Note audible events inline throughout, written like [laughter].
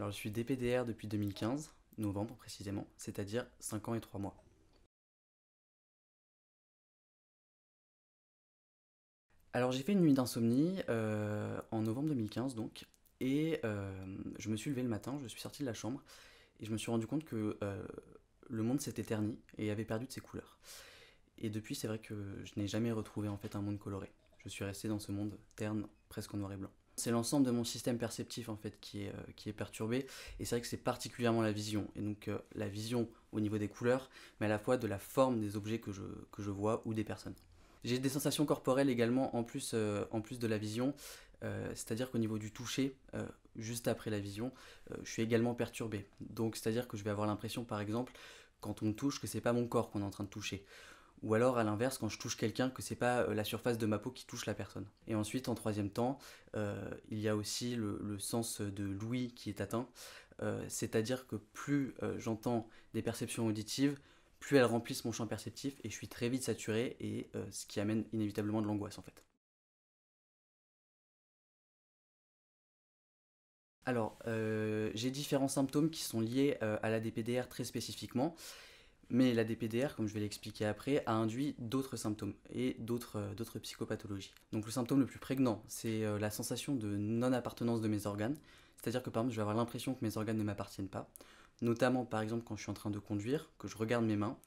Alors, je suis DPDR depuis 2015, novembre précisément, c'est-à-dire 5 ans et 3 mois. Alors j'ai fait une nuit d'insomnie euh, en novembre 2015 donc, et euh, je me suis levé le matin, je suis sorti de la chambre, et je me suis rendu compte que euh, le monde s'était terni et avait perdu de ses couleurs. Et depuis c'est vrai que je n'ai jamais retrouvé en fait un monde coloré. Je suis resté dans ce monde terne, presque en noir et blanc. C'est l'ensemble de mon système perceptif en fait euh, qui est, perturbé et c'est vrai que c'est particulièrement la vision et donc euh, la vision au niveau des couleurs mais à la fois de la forme des objets que je, vois ou des personnes. J'ai des sensations corporelles également en plus, euh, en plus de la vision, c'est-à-dire qu'au niveau du toucher, juste après la vision, je suis également perturbé. Donc c'est-à-dire que je vais avoir l'impression par exemple quand on me touche que c'est pas mon corps qu'on est en train de toucher ou alors à l'inverse quand je touche quelqu'un que c'est pas euh, la surface de ma peau qui touche la personne. Et ensuite en troisième temps, euh, il y a aussi le, sens de l'ouïe qui est atteint, euh, c'est-à-dire que plus j'entends des perceptions auditives, plus elles remplissent mon champ perceptif et je suis très vite saturé et ce qui amène inévitablement de l'angoisse en fait. Alors, j'ai différents symptômes qui sont liés à la DPDR très spécifiquement. Mais la DPDR, comme je vais l'expliquer après, a induit d'autres symptômes et d'autres euh, psychopathologies. Donc le symptôme le plus prégnant, c'est euh, la sensation de non-appartenance de mes organes. C'est-à-dire que par exemple, je vais avoir l'impression que mes organes ne m'appartiennent pas. Notamment par exemple quand je suis en train de conduire, que je regarde mes mains,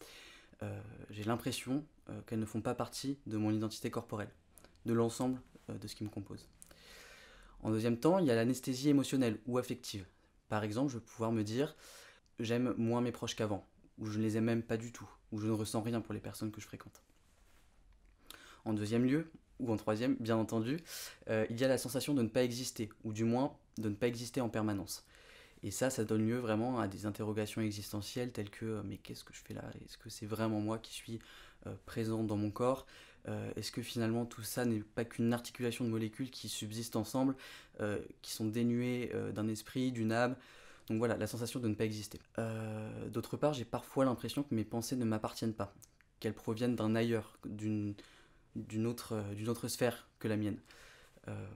euh, j'ai l'impression qu'elles ne font pas partie de mon identité corporelle, de l'ensemble de ce qui me compose. En deuxième temps, il y a l'anesthésie émotionnelle ou affective. Par exemple, je vais pouvoir me dire j'aime moins mes proches qu'avant ou je ne les aime même pas du tout, ou je ne ressens rien pour les personnes que je fréquente. En deuxième lieu, ou en troisième, bien entendu, euh, il y a la sensation de ne pas exister, ou du moins de ne pas exister en permanence. Et ça, ça donne lieu vraiment à des interrogations existentielles telles que euh, mais qu'est-ce que je fais là Est-ce que c'est vraiment moi qui suis euh, présent dans mon corps Est-ce que finalement tout ça n'est pas qu'une articulation de molécules qui subsistent ensemble, qui sont dénuées d'un esprit, d'une âme, donc voilà, la sensation de ne pas exister. Euh, d'autre part, j'ai parfois l'impression que mes pensées ne m'appartiennent pas, qu'elles proviennent d'un ailleurs, d'une euh, autre, sphère que la mienne. Euh,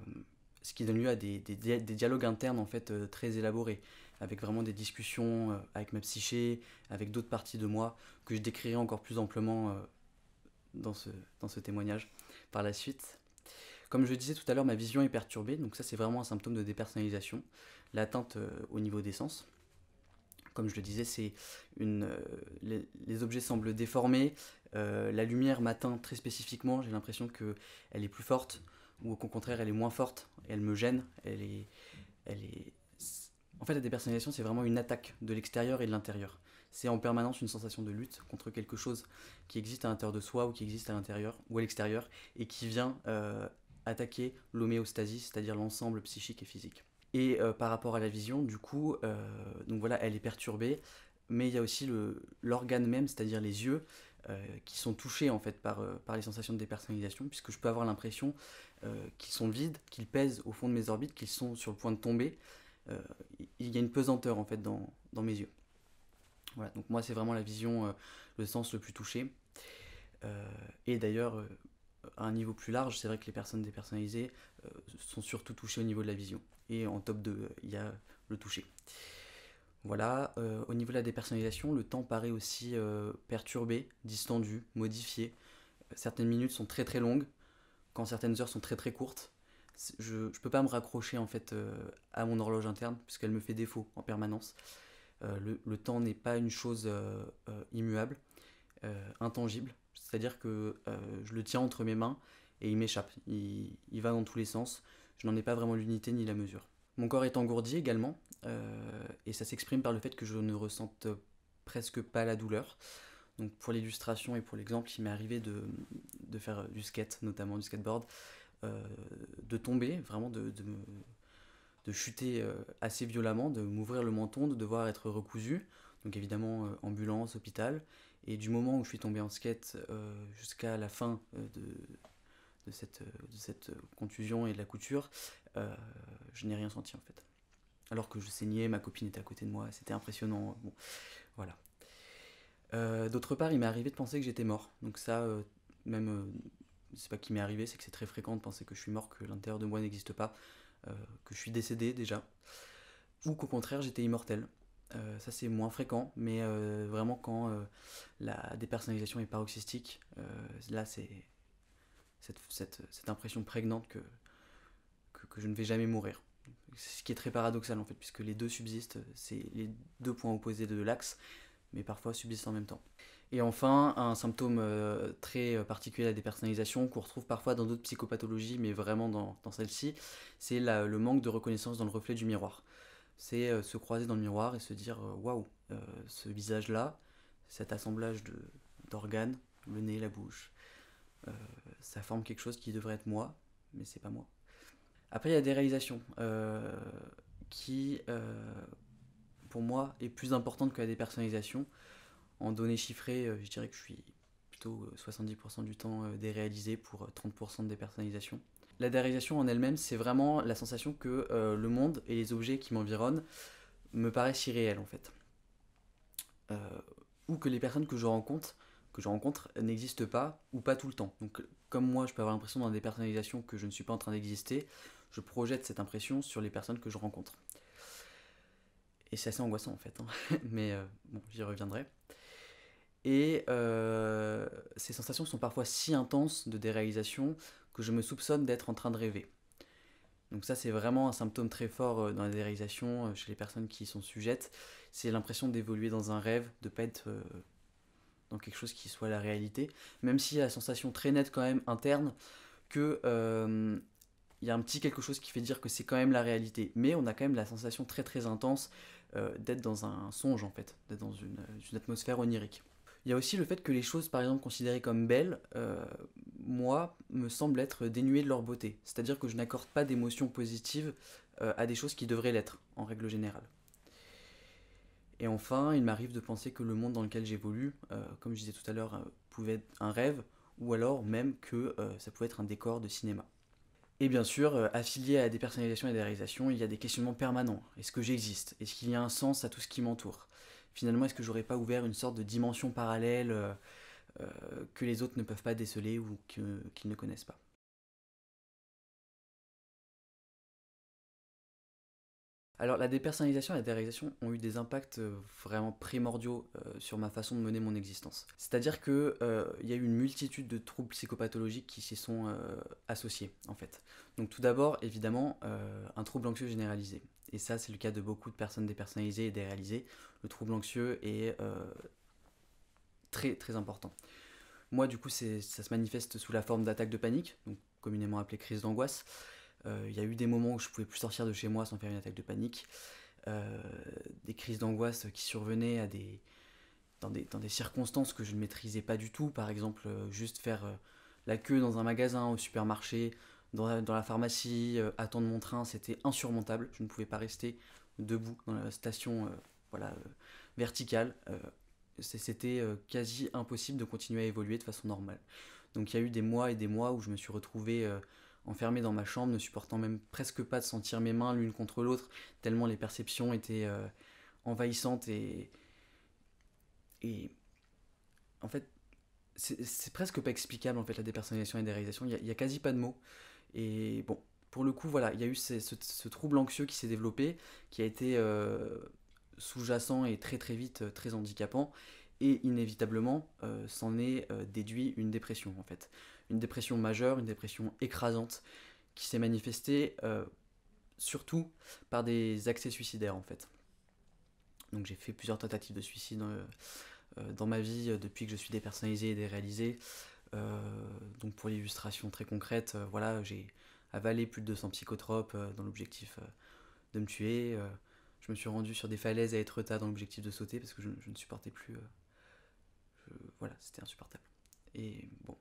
ce qui donne lieu à des, dialogues internes en fait très élaborés, avec vraiment des discussions avec ma psyché, avec d'autres parties de moi, que je décrirai encore plus amplement dans, ce, témoignage par la suite. Comme je disais tout à l'heure, ma vision est perturbée, donc ça c'est vraiment un symptôme de dépersonnalisation. L'atteinte euh, au niveau des sens. Comme je le disais, c'est une, euh, les, objets semblent déformés. Euh, la lumière m'atteint très spécifiquement. J'ai l'impression qu'elle est plus forte ou au contraire elle est moins forte. Elle me gêne. Elle est, elle est, en fait, la dépersonnalisation, c'est vraiment une attaque de l'extérieur et de l'intérieur. C'est en permanence une sensation de lutte contre quelque chose qui existe à l'intérieur de soi ou qui existe à l'intérieur ou à l'extérieur et qui vient attaquer l'homéostasie, c'est-à-dire l'ensemble psychique et physique. Et euh, par rapport à la vision, du coup, euh, donc voilà, elle est perturbée, mais il y a aussi l'organe même, c'est-à-dire les yeux, euh, qui sont touchés en fait par, les sensations de dépersonnalisation, puisque je peux avoir l'impression qu'ils sont vides, qu'ils pèsent au fond de mes orbites, qu'ils sont sur le point de tomber. il y a une pesanteur en fait dans, mes yeux. Voilà, donc moi c'est vraiment la vision, le sens le plus touché. et d'ailleurs, à un niveau plus large, c'est vrai que les personnes dépersonnalisées euh, sont surtout touchées au niveau de la vision. Et en top 2, il y a le toucher. Voilà, euh, au niveau de la dépersonnalisation, le temps paraît aussi euh, perturbé, distendu, modifié. Certaines minutes sont très très longues, quand certaines heures sont très très courtes. Je ne peux pas me raccrocher en fait à mon horloge interne, puisqu'elle me fait défaut en permanence. le temps n'est pas une chose immuable, intangible. C'est-à-dire que euh, je le tiens entre mes mains et il m'échappe. Il, va dans tous les sens. Je n'en ai pas vraiment l'unité ni la mesure. Mon corps est engourdi également, euh, et ça s'exprime par le fait que je ne ressente presque pas la douleur. Donc pour l'illustration et pour l'exemple, il m'est arrivé de, faire du skate, notamment du skateboard, euh, de tomber, vraiment de chuter assez violemment, de m'ouvrir le menton, de devoir être recousu. Donc évidemment ambulance, hôpital, et du moment où je suis tombé en skate euh, jusqu'à la fin euh, euh, de, cette, contusion et de la couture, je n'ai rien senti en fait. Alors que je saignais, ma copine était à côté de moi, c'était impressionnant. Bon, voilà. D'autre part, il m'est arrivé de penser que j'étais mort. Donc ça, même, c'est pas qui m'est arrivé, c'est que c'est très fréquent de penser que je suis mort, que l'intérieur de moi n'existe pas, que je suis décédé déjà, ou qu'au contraire j'étais immortel. Euh, ça c'est moins fréquent, mais euh, vraiment quand euh, la dépersonnalisation est paroxystique, là c'est cette, impression prégnante que, que, je ne vais jamais mourir. Ce qui est très paradoxal en fait, puisque les deux subsistent, c'est les deux points opposés de l'axe, mais parfois subsistent en même temps. Et enfin, un symptôme très particulier à la dépersonnalisation qu'on retrouve parfois dans d'autres psychopathologies, mais vraiment dans, dans celle-ci, c'est le manque de reconnaissance dans le reflet du miroir c'est euh, se croiser dans le miroir et se dire euh, waouh, euh, ce visage-là, cet assemblage d'organes, le nez, la bouche, ça forme quelque chose qui devrait être moi, mais c'est pas moi. Après, il y a des réalisations qui, pour moi, est plus importante que la dépersonnalisation. En données chiffrées, je dirais que je suis plutôt 70% du temps déréalisé pour 30% de dépersonnalisation. La déréalisation en elle-même, c'est vraiment la sensation que euh, le monde et les objets qui m'environnent me paraissent irréels en fait. Euh, ou que les personnes que je rencontre, que je rencontre n'existent pas ou pas tout le temps. Donc comme moi, je peux avoir l'impression dans des personnalisations que je ne suis pas en train d'exister, je projette cette impression sur les personnes que je rencontre. Et c'est assez angoissant en fait, hein. [laughs] mais euh, bon, j'y reviendrai. Et ces sensations sont parfois si intenses de déréalisation que je me soupçonne d'être en train de rêver. Donc ça c'est vraiment un symptôme très fort euh, dans la déréalisation euh, chez les personnes qui y sont sujettes, c'est l'impression d'évoluer dans un rêve, de pas être euh, dans quelque chose qui soit la réalité, même si la sensation très nette quand même interne que il y a un petit quelque chose qui fait dire que c'est quand même la réalité, mais on a quand même la sensation très très intense d'être dans un songe en fait, d'être dans une, atmosphère onirique. Il y a aussi le fait que les choses par exemple considérées comme belles moi, me semble être dénué de leur beauté. C'est-à-dire que je n'accorde pas d'émotions positives euh, à des choses qui devraient l'être, en règle générale. Et enfin, il m'arrive de penser que le monde dans lequel j'évolue, euh, comme je disais tout à l'heure, euh, pouvait être un rêve, ou alors même que ça pouvait être un décor de cinéma. Et bien sûr, affilié à des personnalisations et des réalisations, il y a des questionnements permanents. Est-ce que j'existe Est-ce qu'il y a un sens à tout ce qui m'entoure Finalement, est-ce que j'aurais pas ouvert une sorte de dimension parallèle euh, que les autres ne peuvent pas déceler ou qu'ils ne connaissent pas. Alors la dépersonnalisation et la déréalisation ont eu des impacts euh, vraiment primordiaux euh, sur ma façon de mener mon existence. C'est-à-dire que il y a eu une multitude de troubles psychopathologiques qui s'y sont associés en fait. Donc tout d'abord évidemment un trouble anxieux généralisé. Et ça c'est le cas de beaucoup de personnes dépersonnalisées et déréalisées. Le trouble anxieux est très important. Moi, du coup, ça se manifeste sous la forme d'attaques de panique, donc communément appelées crises d'angoisse. Il euh, y a eu des moments où je pouvais plus sortir de chez moi sans faire une attaque de panique. Euh, des crises d'angoisse qui survenaient à des dans, des, circonstances que je ne maîtrisais pas du tout. Par exemple, euh, juste faire la queue dans un magasin, au supermarché, dans la, dans la pharmacie, attendre mon train, c'était insurmontable. Je ne pouvais pas rester debout dans la station voilà, verticale c'était euh, quasi impossible de continuer à évoluer de façon normale. Donc il y a eu des mois et des mois où je me suis retrouvé euh, enfermé dans ma chambre, ne supportant même presque pas de sentir mes mains l'une contre l'autre, tellement les perceptions étaient euh, envahissantes et... Et en fait, c'est presque pas explicable en fait la dépersonnalisation et la déréalisation. Il n'y a, quasi pas de mots. Et bon, pour le coup, voilà, il y a eu ce, trouble anxieux qui s'est développé, qui a été sous-jacent et très très vite euh, très handicapant. Et inévitablement, euh, s'en est euh, déduit une dépression en fait. Une dépression majeure, une dépression écrasante qui s'est manifestée surtout par des accès suicidaires en fait. Donc j'ai fait plusieurs tentatives de suicide dans ma vie depuis que je suis dépersonnalisé et déréalisé. donc pour l'illustration très concrète, voilà, j'ai avalé plus de 200 psychotropes dans l'objectif de me tuer je me suis rendu sur des falaises à être tard dans l'objectif de sauter parce que je, ne supportais plus. Euh, voilà, c'était insupportable. Et bon,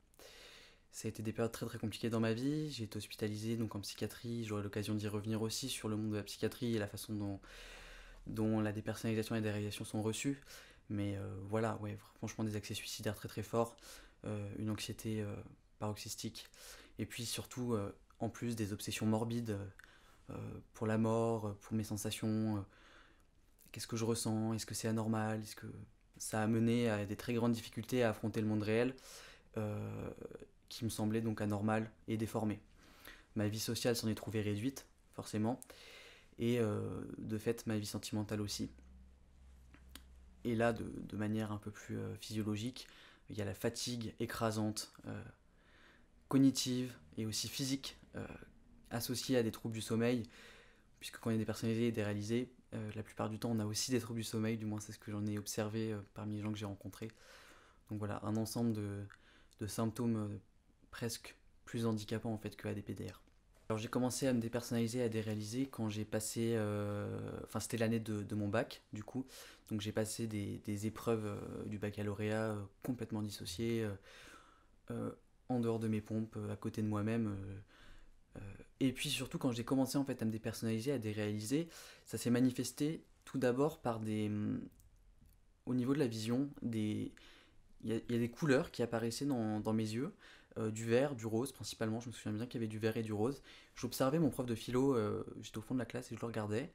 ça a été des périodes très très compliquées dans ma vie. J'ai été hospitalisé donc en psychiatrie. J'aurai l'occasion d'y revenir aussi sur le monde de la psychiatrie et la façon dont, dont la dépersonnalisation et la dérégulation sont reçues. Mais euh, voilà, ouais, franchement, des accès suicidaires très très forts, euh, une anxiété paroxystique, et puis surtout, en plus, des obsessions morbides euh, pour la mort, euh, pour mes sensations, euh, qu'est-ce que je ressens, est-ce que c'est anormal, est-ce que ça a mené à des très grandes difficultés à affronter le monde réel, qui me semblait donc anormal et déformé. Ma vie sociale s'en est trouvée réduite, forcément, et de fait ma vie sentimentale aussi. Et là, de, manière un peu plus physiologique, il y a la fatigue écrasante, cognitive et aussi physique associé à des troubles du sommeil, puisque quand il est a des personnalités euh, la plupart du temps on a aussi des troubles du sommeil, du moins c'est ce que j'en ai observé euh, parmi les gens que j'ai rencontrés. Donc voilà, un ensemble de, symptômes euh, presque plus handicapants en fait que ADPDR. Alors j'ai commencé à me dépersonnaliser, à déréaliser quand j'ai passé, enfin c'était l'année de, mon bac du coup, donc j'ai passé des, épreuves du baccalauréat complètement dissociées, en dehors de mes pompes, à côté de moi-même, et puis surtout quand j'ai commencé en fait à me dépersonnaliser, à déréaliser, ça s'est manifesté tout d'abord par des... Au niveau de la vision, Il y, a, des couleurs qui apparaissaient dans, mes yeux, euh, du vert, du rose principalement, je me souviens bien qu'il y avait du vert et du rose. J'observais mon prof de philo, euh, j'étais au fond de la classe et je le regardais,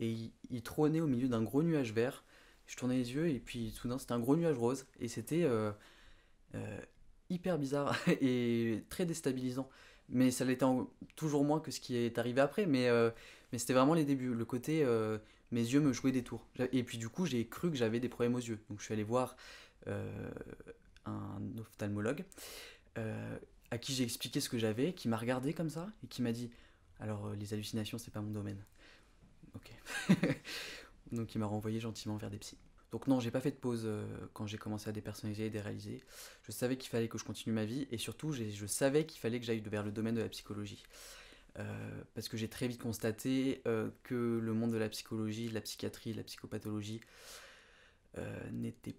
et il, trônait au milieu d'un gros nuage vert. Je tournais les yeux et puis soudain c'était un gros nuage rose, et c'était euh, euh, hyper bizarre [laughs] et très déstabilisant mais ça l'était toujours moins que ce qui est arrivé après. Mais, euh, mais c'était vraiment les débuts, le côté euh, mes yeux me jouaient des tours. Et puis du coup, j'ai cru que j'avais des problèmes aux yeux. Donc je suis allé voir euh, un ophtalmologue à qui j'ai expliqué ce que j'avais, qui m'a regardé comme ça et qui m'a dit Alors, les hallucinations, c'est pas mon domaine. Ok. [laughs] Donc il m'a renvoyé gentiment vers des psys. Donc non, j'ai pas fait de pause euh, quand j'ai commencé à dépersonnaliser et déréaliser. Je savais qu'il fallait que je continue ma vie et surtout, je savais qu'il fallait que j'aille vers le domaine de la psychologie. Euh, parce que j'ai très vite constaté euh, que le monde de la psychologie, de la psychiatrie, de la psychopathologie n'était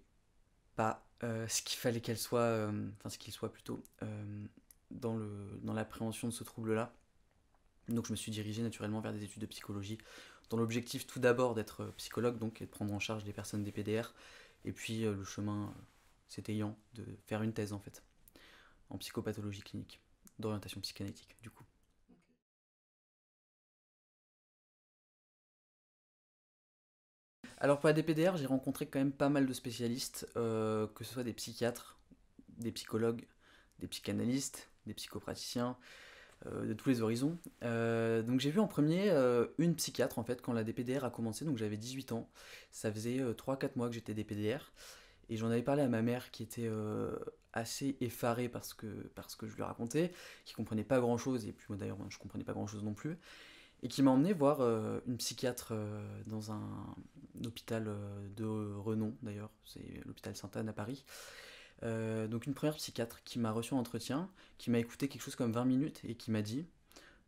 pas ce qu'il fallait qu'elle soit, enfin ce qu'il soit plutôt, dans l'appréhension de ce trouble-là. Donc je me suis dirigé naturellement vers des études de psychologie dans l'objectif tout d'abord d'être euh, psychologue, donc et de prendre en charge des personnes des PDR, et puis euh, le chemin euh, s'étayant de faire une thèse en fait, en psychopathologie clinique, d'orientation psychanalytique du coup. Alors pour la DPDR, j'ai rencontré quand même pas mal de spécialistes, que ce soit des psychiatres, des psychologues, des psychanalystes, des psychopraticiens, euh, de tous les horizons. Euh, donc j'ai vu en premier euh, une psychiatre en fait quand la DPDR a commencé, donc j'avais 18 ans, ça faisait 3-4 mois que j'étais DPDR, et j'en avais parlé à ma mère qui était assez effarée parce que, parce que je lui racontais, qui comprenait pas grand chose, et puis moi d'ailleurs je comprenais pas grand chose non plus, et qui m'a emmené voir une psychiatre dans un, hôpital de renom d'ailleurs, c'est l'hôpital Sainte-Anne à Paris, euh, donc une première psychiatre qui m'a reçu en entretien, qui m'a écouté quelque chose comme 20 minutes et qui m'a dit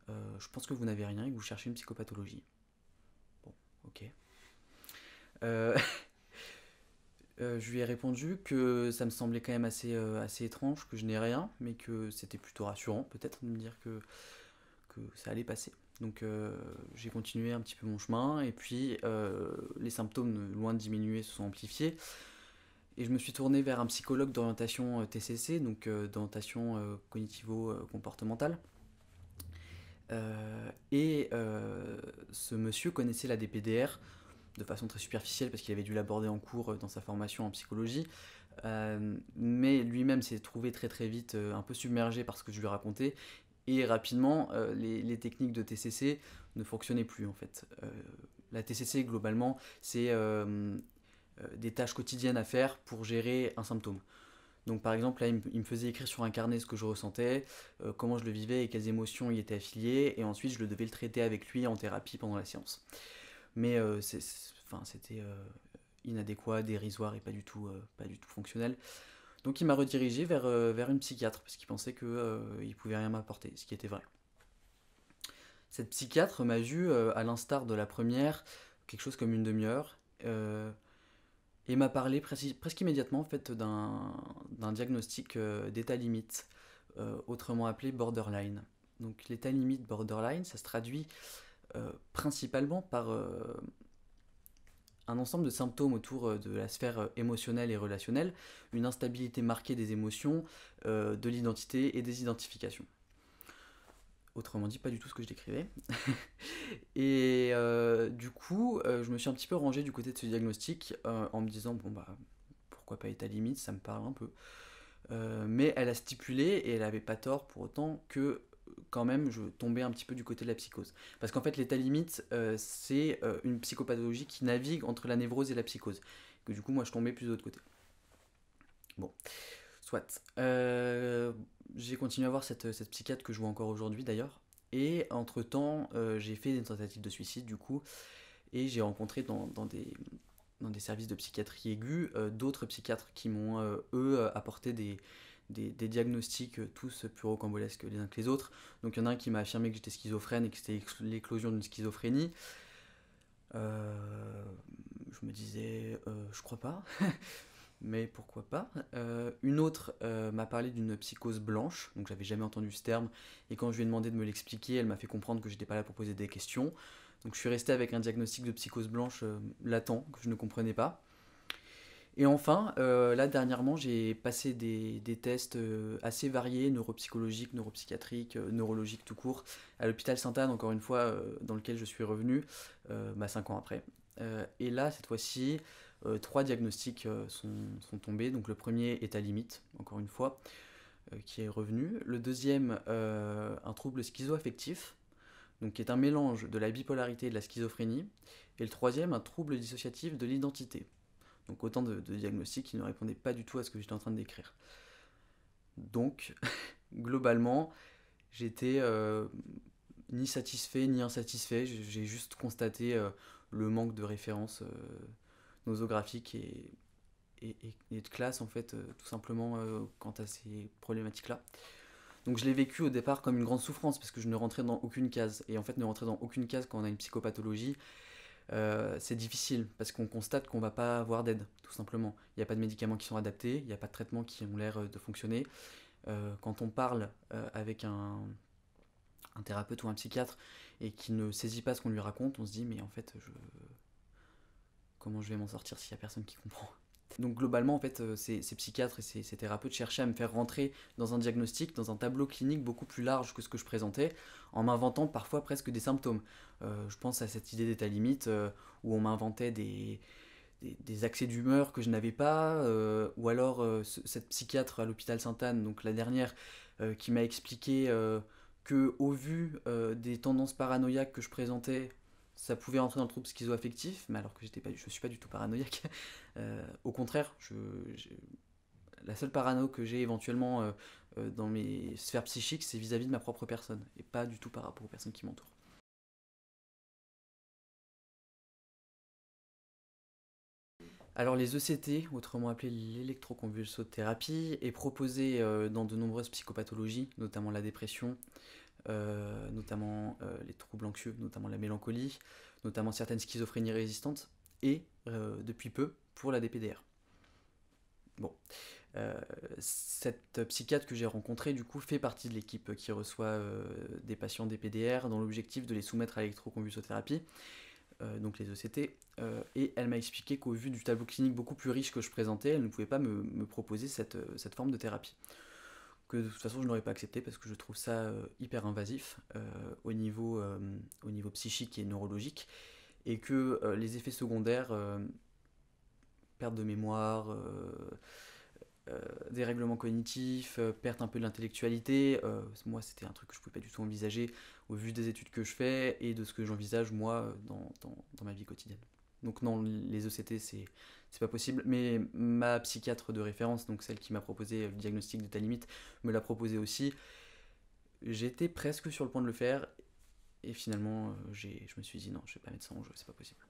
euh, Je pense que vous n'avez rien et que vous cherchez une psychopathologie. Bon, ok. Euh, [laughs] je lui ai répondu que ça me semblait quand même assez, étrange, que je n'ai rien, mais que c'était plutôt rassurant peut-être de me dire que, que ça allait passer. Donc j'ai continué un petit peu mon chemin et puis les symptômes, loin de diminuer, se sont amplifiés. Et je me suis tourné vers un psychologue d'orientation euh, TCC, donc euh, d'orientation euh, cognitivo-comportementale. et ce monsieur connaissait la DPDR de façon très superficielle parce qu'il avait dû l'aborder en cours dans sa formation en psychologie. mais lui-même s'est trouvé très très vite un peu submergé par ce que je lui racontais. Et rapidement, les, les, techniques de TCC ne fonctionnaient plus en fait. la TCC globalement, c'est euh, des tâches quotidiennes à faire pour gérer un symptôme. Donc par exemple, là, il me faisait écrire sur un carnet ce que je ressentais, euh, comment je le vivais et quelles émotions y étaient affiliées, et ensuite je le devais le traiter avec lui en thérapie pendant la séance. Mais euh, enfin, c'était inadéquat, dérisoire et pas du tout, pas du tout fonctionnel. Donc il m'a redirigé vers, vers une psychiatre, parce qu'il pensait qu'il ne pouvait rien m'apporter, ce qui était vrai. Cette psychiatre m'a vu, à l'instar de la première, quelque chose comme une demi-heure. Et m'a parlé presque immédiatement en fait, d'un diagnostic euh, d'état limite, euh, autrement appelé borderline. Donc l'état limite borderline, ça se traduit euh, principalement par un ensemble de symptômes autour de la sphère émotionnelle et relationnelle, une instabilité marquée des émotions, de l'identité et des identifications. Autrement dit, pas du tout ce que je décrivais. [laughs] et euh, du coup, euh, je me suis un petit peu rangé du côté de ce diagnostic euh, en me disant, bon bah, pourquoi pas état limite, ça me parle un peu. mais elle a stipulé, et elle avait pas tort pour autant, que quand même je tombais un petit peu du côté de la psychose. Parce qu'en fait, l'état limite, c'est une psychopathologie qui navigue entre la névrose et la psychose. Que du coup, moi, je tombais plus de l'autre côté. Bon. Soit. Euh, j'ai continué à voir cette, psychiatre que je vois encore aujourd'hui d'ailleurs. Et entre-temps, euh, j'ai fait des tentatives de suicide du coup. Et j'ai rencontré dans, des, dans des services de psychiatrie aiguë euh, d'autres psychiatres qui m'ont, eux, apporté des, des, des, diagnostics tous plus rocambolesques les uns que les autres. Donc il y en a un qui m'a affirmé que j'étais schizophrène et que c'était l'éclosion d'une schizophrénie. je me disais, je crois pas. [laughs] mais pourquoi pas. Euh, une autre euh, m'a parlé d'une psychose blanche, donc j'avais jamais entendu ce terme, et quand je lui ai demandé de me l'expliquer, elle m'a fait comprendre que j'étais pas là pour poser des questions. Donc je suis resté avec un diagnostic de psychose blanche euh, latent que je ne comprenais pas. Et enfin, là dernièrement, j'ai passé des, tests assez variés, neuropsychologiques, neuropsychiatriques, neurologiques tout court, à l'hôpital Sainte-Anne, encore une fois, dans lequel je suis revenu, bah, 5 ans après. et là, cette fois-ci, euh, trois diagnostics euh, sont, tombés. Donc le premier est à limite, encore une fois, euh, qui est revenu. Le deuxième, un trouble schizoaffectif, donc qui est un mélange de la bipolarité et de la schizophrénie. Et le troisième, un trouble dissociatif de l'identité. Donc autant de, diagnostics qui ne répondaient pas du tout à ce que j'étais en train de décrire. Donc, [laughs] globalement, j'étais ni satisfait ni insatisfait. J'ai juste constaté le manque de référence nosographique et, et, de classe, en fait, euh, tout simplement euh, quant à ces problématiques-là. Donc je l'ai vécu au départ comme une grande souffrance parce que je ne rentrais dans aucune case. Et en fait, ne rentrer dans aucune case quand on a une psychopathologie, euh, c'est difficile parce qu'on constate qu'on va pas avoir d'aide, tout simplement. Il n'y a pas de médicaments qui sont adaptés, il n'y a pas de traitements qui ont l'air de fonctionner. quand on parle avec un, un, thérapeute ou un psychiatre et qu'il ne saisit pas ce qu'on lui raconte, on se dit mais en fait je, comment je vais m'en sortir s'il n'y a personne qui comprend donc globalement, en fait, euh, ces, psychiatres et ces, thérapeutes cherchaient à me faire rentrer dans un diagnostic, dans un tableau clinique beaucoup plus large que ce que je présentais, en m'inventant parfois presque des symptômes. Euh, je pense à cette idée d'état limite, euh, où on m'inventait des, accès d'humeur que je n'avais pas, ou alors cette psychiatre à l'hôpital Sainte-Anne, donc la dernière, qui m'a expliqué que, au vu des tendances paranoïaques que je présentais, ça pouvait entrer dans le trouble schizoaffectif, mais alors que je ne suis pas du tout paranoïaque. [laughs] Euh, au contraire, la seule parano que j'ai éventuellement euh, euh, dans mes sphères psychiques, c'est vis-à-vis de ma propre personne, et pas du tout par rapport aux personnes qui m'entourent. Alors les ECT, autrement appelé l'électroconvulsothérapie, est proposée dans de nombreuses psychopathologies, notamment la dépression, euh, notamment euh, les troubles anxieux, notamment la mélancolie, notamment certaines schizophrénies résistantes, et euh, depuis peu pour la DPDR. Bon, cette psychiatre que j'ai rencontrée, du coup, fait partie de l'équipe qui reçoit des patients DPDR dans l'objectif de les soumettre à l'électroconvulsothérapie, donc les ECT, et elle m'a expliqué qu'au vu du tableau clinique beaucoup plus riche que je présentais, elle ne pouvait pas me, proposer cette forme de thérapie que de toute façon je n'aurais pas accepté parce que je trouve ça euh, hyper invasif euh, au, niveau, euh, au niveau psychique et neurologique et que les effets secondaires, perte de mémoire, dérèglement cognitif, perte un peu de l'intellectualité, moi c'était un truc que je ne pouvais pas du tout envisager au vu des études que je fais et de ce que j'envisage moi dans ma vie quotidienne. Donc non, les ECT, c'est c'est pas possible. Mais ma psychiatre de référence, donc celle qui m'a proposé le diagnostic de ta limite, me l'a proposé aussi. J'étais presque sur le point de le faire et finalement euh, je me suis dit non, je vais pas mettre ça en jeu, c'est pas possible.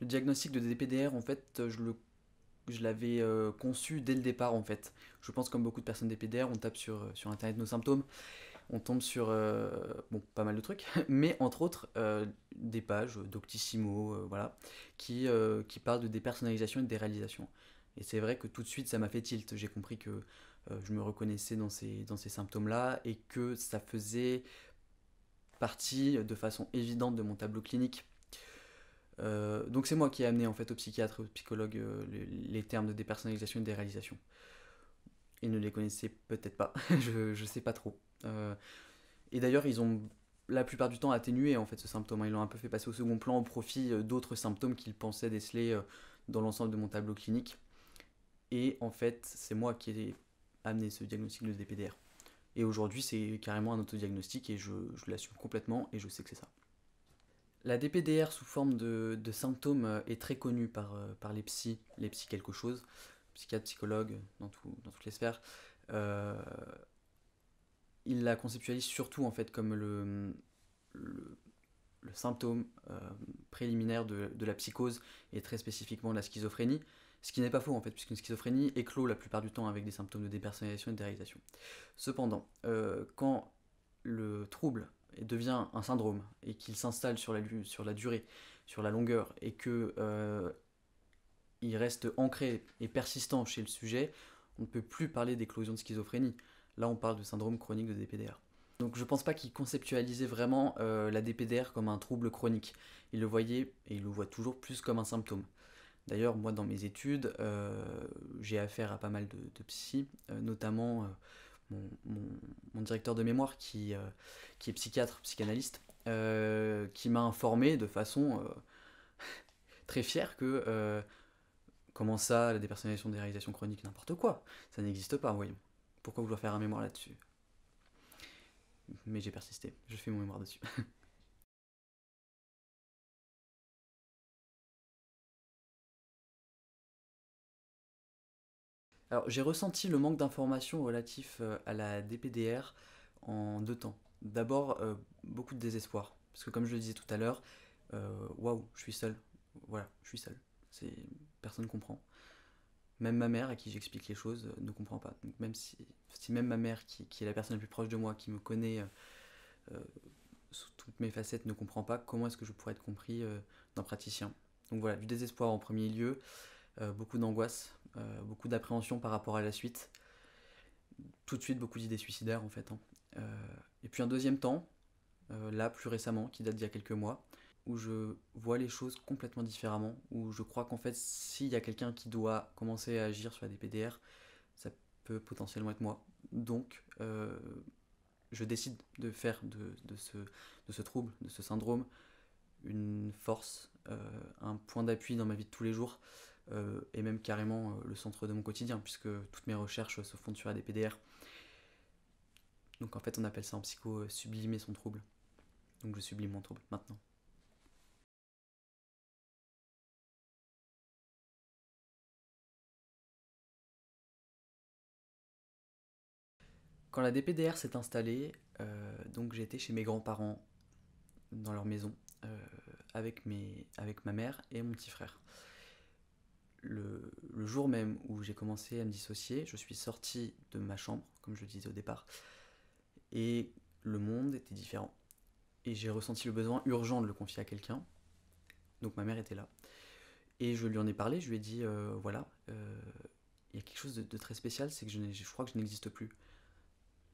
Le diagnostic de DPDR, en fait, euh, je le je l'avais euh, conçu dès le départ en fait. Je pense comme beaucoup de personnes DPDR, on tape sur internet nos symptômes on tombe sur euh, bon, pas mal de trucs, [laughs] mais entre autres euh, des pages, Doctissimo, euh, voilà, qui, qui parlent de dépersonnalisation et de déréalisation. Et c'est vrai que tout de suite, ça m'a fait tilt. J'ai compris que je me reconnaissais dans ces, dans ces symptômes-là et que ça faisait partie de façon évidente de mon tableau clinique. donc c'est moi qui ai amené en fait au psychiatre, au psychologue, les, termes de dépersonnalisation et de déréalisation. Ils ne les connaissaient peut-être pas, [laughs] je ne sais pas trop. Euh, et d'ailleurs, ils ont la plupart du temps atténué en fait ce symptôme. Hein. Ils l'ont un peu fait passer au second plan au profit euh, d'autres symptômes qu'ils pensaient déceler euh, dans l'ensemble de mon tableau clinique. Et en fait, c'est moi qui ai amené ce diagnostic de DPDR. Et aujourd'hui, c'est carrément un autodiagnostic et je, l'assume complètement et je sais que c'est ça. La DPDR sous forme de, symptômes est très connue par, par les psys, les psy quelque chose, psychiatres, psychologues, dans, dans toutes les sphères. Euh, il la conceptualise surtout en fait comme le, symptôme euh, préliminaire de, la psychose et très spécifiquement de la schizophrénie, ce qui n'est pas faux en fait, puisqu'une schizophrénie éclot la plupart du temps avec des symptômes de dépersonnalisation et de déréalisation. Cependant, euh, quand le trouble devient un syndrome et qu'il s'installe sur la, durée, sur la longueur, et que euh, il reste ancré et persistant chez le sujet, on ne peut plus parler d'éclosion de schizophrénie. Là, on parle du syndrome chronique de DPDR. Donc je pense pas qu'il conceptualisait vraiment euh, la DPDR comme un trouble chronique. Il le voyait, et il le voit toujours, plus comme un symptôme. D'ailleurs, moi dans mes études, euh, j'ai affaire à pas mal de, psy, euh, notamment mon, directeur de mémoire qui, qui est psychiatre, psychanalyste, qui m'a informé de façon [laughs] très fière que comment ça, la dépersonnalisation des réalisations chroniques, n'importe quoi, ça n'existe pas, voyons. Pourquoi vouloir faire un mémoire là-dessus Mais j'ai persisté, je fais mon mémoire dessus. [laughs] Alors j'ai ressenti le manque d'informations relatif euh, à la DPDR en deux temps. D'abord euh, beaucoup de désespoir, parce que comme je le disais tout à l'heure, euh, waouh, je suis seul. Voilà, je suis seul. Personne personne comprend même ma mère à qui j'explique les choses euh, ne comprend pas. même si, même ma mère, qui, est la personne la plus proche de moi, qui me connaît euh, euh, sous toutes mes facettes, ne comprend pas, comment est-ce que je pourrais être compris d'un praticien Donc voilà, du désespoir en premier lieu, beaucoup d'angoisse, beaucoup d'appréhension par rapport à la suite, tout de suite beaucoup d'idées suicidaires en fait. Hein. et puis un deuxième temps, là plus récemment, qui date d'il y a quelques mois, où je vois les choses complètement différemment, où je crois qu'en fait, s'il y a quelqu'un qui doit commencer à agir sur ADPDR, ça peut potentiellement être moi. Donc, euh, je décide de faire de, ce, de, ce, trouble, de ce syndrome, une force, euh, un point d'appui dans ma vie de tous les jours, euh, et même carrément le centre de mon quotidien, puisque toutes mes recherches se fondent sur la DPDR. Donc en fait, on appelle ça en psycho sublimer son trouble. Donc je sublime mon trouble maintenant. Quand la DPDR s'est installée, euh, donc j'étais chez mes grands-parents dans leur maison euh, avec, mes, avec ma mère et mon petit frère. Le, jour même où j'ai commencé à me dissocier, je suis sorti de ma chambre, comme je le disais au départ, et le monde était différent. Et j'ai ressenti le besoin urgent de le confier à quelqu'un. Donc ma mère était là. Et je lui en ai parlé, je lui ai dit, euh, voilà, il y a quelque chose de, très spécial, c'est que je crois que je n'existe plus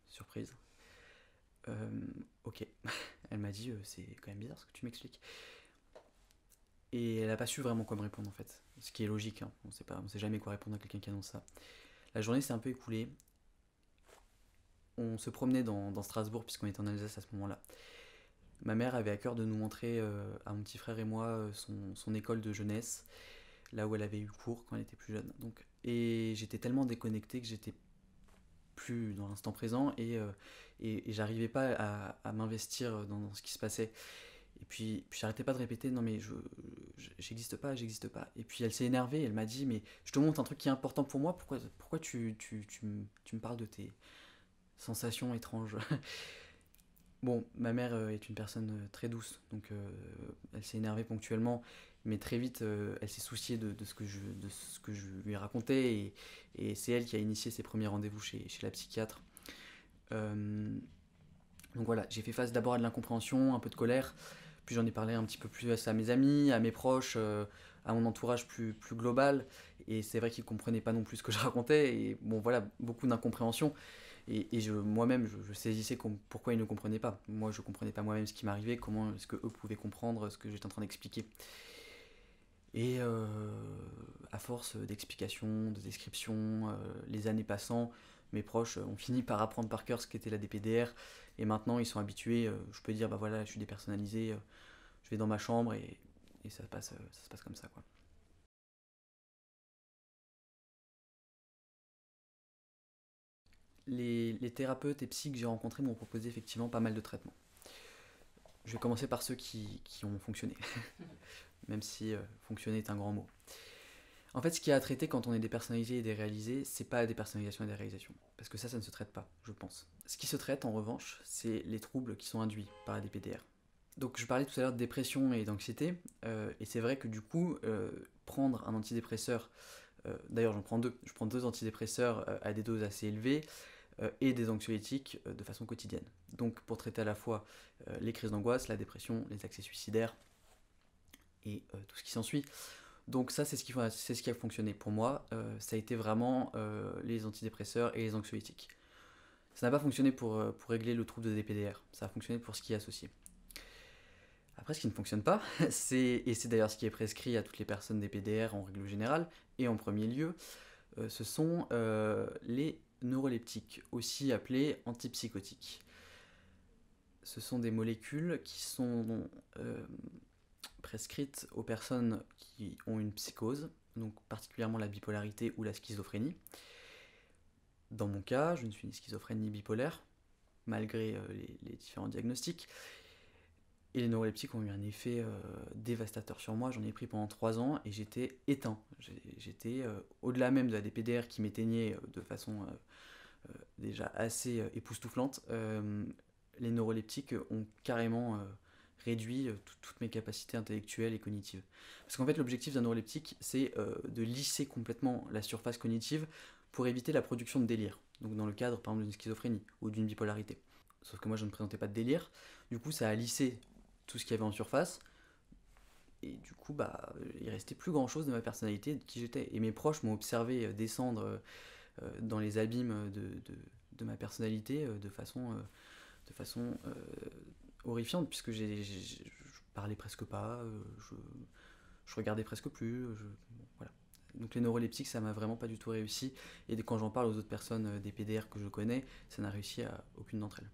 surprise. Euh, ok, [laughs] elle m'a dit, euh, c'est quand même bizarre ce que tu m'expliques. Et elle n'a pas su vraiment quoi me répondre en fait, ce qui est logique, hein. on sait pas, on sait jamais quoi répondre à quelqu'un qui annonce ça. La journée s'est un peu écoulée, on se promenait dans, Strasbourg puisqu'on était en Alsace à ce moment-là. Ma mère avait à cœur de nous montrer euh, à mon petit frère et moi son, son, école de jeunesse, là où elle avait eu cours quand elle était plus jeune. Donc. Et j'étais tellement déconnecté que j'étais plus dans l'instant présent et, euh, et, j'arrivais pas à, m'investir dans, ce qui se passait. Et puis, j'arrêtais pas de répéter non mais je j'existe pas, j'existe pas. Et puis elle s'est énervée, elle m'a dit mais je te montre un truc qui est important pour moi, pourquoi, pourquoi tu, tu, tu, me parles de tes sensations étranges [laughs] Bon, ma mère euh, est une personne euh, très douce, donc elle s'est énervée ponctuellement mais très vite, euh, elle s'est souciée de, ce que je, de ce que je lui racontais et, c'est elle qui a initié ses premiers rendez-vous chez, chez la psychiatre. Euh, donc voilà, j'ai fait face d'abord à de l'incompréhension, un peu de colère, puis j'en ai parlé un petit peu plus à mes amis, à mes proches, euh, à mon entourage plus, plus global, et c'est vrai qu'ils ne comprenaient pas non plus ce que je racontais, et bon voilà, beaucoup d'incompréhension, et, et moi-même, je, je, saisissais pourquoi ils ne comprenaient pas. Moi, je ne comprenais pas moi-même ce qui m'arrivait, comment est-ce qu'eux pouvaient comprendre ce que j'étais en train d'expliquer. Et euh, à force d'explications, de descriptions, euh, les années passant, mes proches ont fini par apprendre par cœur ce qu'était la DPDR. Et maintenant, ils sont habitués. Euh, je peux dire, bah voilà, je suis dépersonnalisé, je vais dans ma chambre et, ça, ça se passe comme ça. Quoi. Les, thérapeutes et psy que j'ai rencontrés m'ont proposé effectivement pas mal de traitements. Je vais commencer par ceux qui ont fonctionné. [laughs] même si euh, fonctionner est un grand mot. En fait, ce qui a à traiter quand on est dépersonnalisé et déréalisé, c'est pas la dépersonnalisation et la déréalisation, parce que ça, ça ne se traite pas, je pense. Ce qui se traite, en revanche, c'est les troubles qui sont induits par la DPDR. Donc, je parlais tout à l'heure de dépression et d'anxiété, euh, et c'est vrai que du coup, euh, prendre un antidépresseur, d'ailleurs, j'en prends deux, je prends deux antidépresseurs à des doses assez élevées, et des anxiolytiques de façon quotidienne. Donc pour traiter à la fois les crises d'angoisse, la dépression, les accès suicidaires, et euh, tout ce qui s'ensuit. Donc ça, c'est ce, qui, a fonctionné pour moi. Euh, ça a été vraiment euh, les antidépresseurs et les anxiolytiques. Ça n'a pas fonctionné pour, régler le trouble de DPDR, ça a fonctionné pour ce qui est associé. Après, ce qui ne fonctionne pas, [laughs] c'est, et c'est d'ailleurs ce qui est prescrit à toutes les personnes DPDR en règle générale, et en premier lieu, ce sont les neuroleptiques, aussi appelés antipsychotiques. Ce sont des molécules qui sont prescrite aux personnes qui ont une psychose, donc particulièrement la bipolarité ou la schizophrénie. Dans mon cas, je ne suis ni schizophrène ni bipolaire, malgré euh, les, différents diagnostics. Et les neuroleptiques ont eu un effet euh, dévastateur sur moi. J'en ai pris pendant trois ans et j'étais éteint. J'étais euh, au-delà même de la DPDR qui m'éteignait de façon déjà assez époustouflante. les neuroleptiques ont carrément réduit euh, toutes mes capacités intellectuelles et cognitives. Parce qu'en fait, l'objectif d'un neuroleptique, c'est euh, de lisser complètement la surface cognitive pour éviter la production de délire. Donc dans le cadre, par exemple, d'une schizophrénie ou d'une bipolarité. Sauf que moi, je ne présentais pas de délire. Du coup, ça a lissé tout ce qu'il y avait en surface. Et du coup, bah, euh, il restait plus grand-chose de ma personnalité, de qui j'étais. Et mes proches m'ont observé descendre dans les abîmes de, de, de ma personnalité de façon, de façon horrifiante puisque j'ai, je parlais presque pas, euh, je, regardais presque plus, euh, Donc les neuroleptiques, ça m'a vraiment pas du tout réussi. Et quand j'en parle aux autres personnes euh, des PDR que je connais, ça n'a réussi à aucune d'entre elles.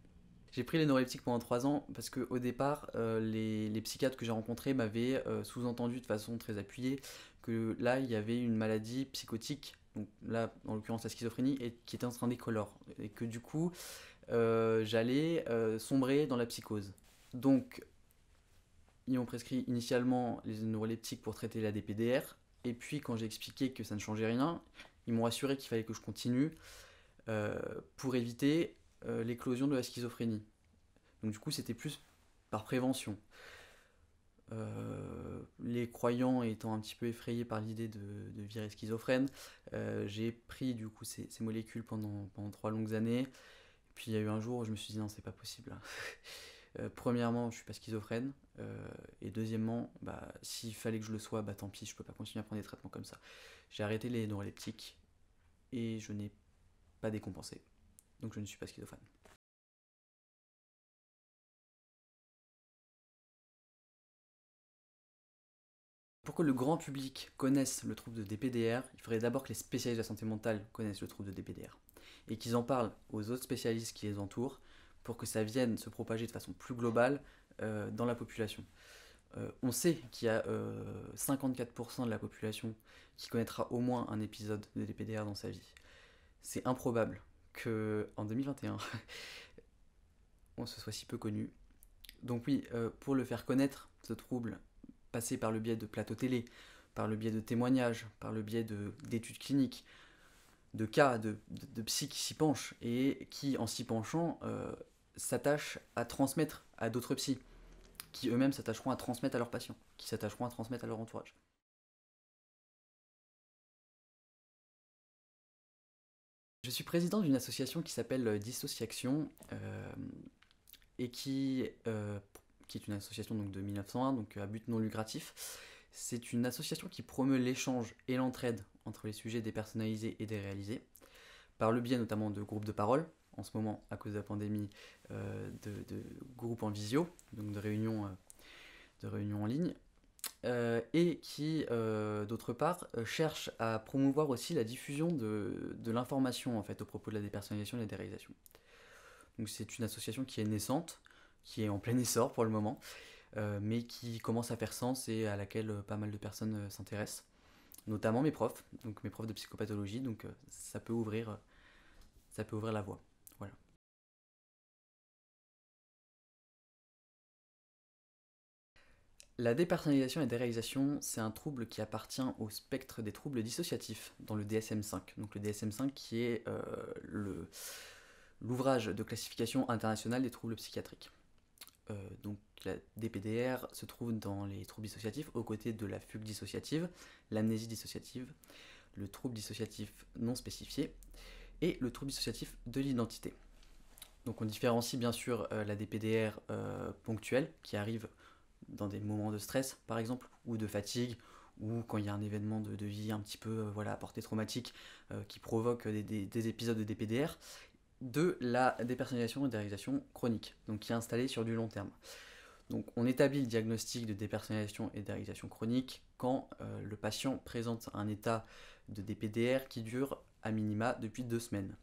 J'ai pris les neuroleptiques pendant 3 ans parce qu'au départ, les, psychiatres que j'ai rencontrés m'avaient sous-entendu de façon très appuyée que là, il y avait une maladie psychotique, donc là, en l'occurrence la schizophrénie, et qui était en train d'écolore. Et que du coup, j'allais sombrer dans la psychose. Donc, ils ont prescrit initialement les neuroleptiques pour traiter la DPDR. Et puis, quand j'ai expliqué que ça ne changeait rien, ils m'ont assuré qu'il fallait que je continue euh, pour éviter euh, l'éclosion de la schizophrénie. Donc, du coup, c'était plus par prévention. Euh, les croyants étant un petit peu effrayés par l'idée de, virer schizophrène, j'ai pris du coup ces, molécules pendant, trois longues années. puis il y a eu un jour où je me suis dit non, c'est pas possible. Hein. [laughs] Euh, premièrement, je suis pas schizophrène. Euh, et deuxièmement, bah, s'il fallait que je le sois, bah tant pis, je peux pas continuer à prendre des traitements comme ça. J'ai arrêté les neuroleptiques et je n'ai pas décompensé. Donc je ne suis pas schizophrène. Pour que le grand public connaisse le trouble de DPDR, il faudrait d'abord que les spécialistes de la santé mentale connaissent le trouble de DPDR et qu'ils en parlent aux autres spécialistes qui les entourent pour que ça vienne se propager de façon plus globale euh, dans la population. Euh, on sait qu'il y a 54% euh, de la population qui connaîtra au moins un épisode de DPDR dans sa vie. C'est improbable que en 2021, [laughs] on se soit si peu connu. Donc oui, pour le faire connaître, ce trouble, passer par le biais de plateaux télé, par le biais de témoignages, par le biais d'études cliniques, de cas de, de, psy qui s'y penchent et qui, en s'y penchant, s'attachent à transmettre à d'autres psys, qui eux-mêmes s'attacheront à transmettre à leurs patients, qui s'attacheront à transmettre à leur entourage. Je suis président d'une association qui s'appelle euh, Dissociation euh, et euh, qui, est une association donc, de 1901, donc à but non lucratif. C'est une association qui promeut l'échange et l'entraide entre les sujets dépersonnalisés et déréalisés, par le biais notamment de groupes de parole, en ce moment à cause de la pandémie euh, de, groupes en visio, donc de réunions, euh, de réunions en ligne, euh, et qui, d'autre part, cherche à promouvoir aussi la diffusion de, de l'information en fait, au propos de la dépersonnalisation et de la déréalisation. Donc c'est une association qui est naissante, qui est en plein essor pour le moment, mais qui commence à faire sens et à laquelle pas mal de personnes s'intéressent, notamment mes profs, donc mes profs de psychopathologie, donc ça peut ouvrir ça peut ouvrir la voie. La dépersonnalisation et déréalisation, c'est un trouble qui appartient au spectre des troubles dissociatifs dans le DSM-5. Donc le DSM-5 qui est euh, l'ouvrage de classification internationale des troubles psychiatriques. Euh, donc la DPDR se trouve dans les troubles dissociatifs aux côtés de la fugue dissociative, l'amnésie dissociative, le trouble dissociatif non spécifié et le trouble dissociatif de l'identité. Donc on différencie bien sûr euh, la DPDR ponctuelle qui arrive dans des moments de stress, par exemple, ou de fatigue, ou quand il y a un événement de, vie un petit peu euh, voilà, à portée traumatique euh, qui provoque des, épisodes de DPDR, de la dépersonnalisation et déréalisation chronique, donc qui est installée sur du long terme. Donc on établit le diagnostic de dépersonnalisation et déréalisation chronique quand euh, le patient présente un état de DPDR qui dure à minima depuis deux semaines.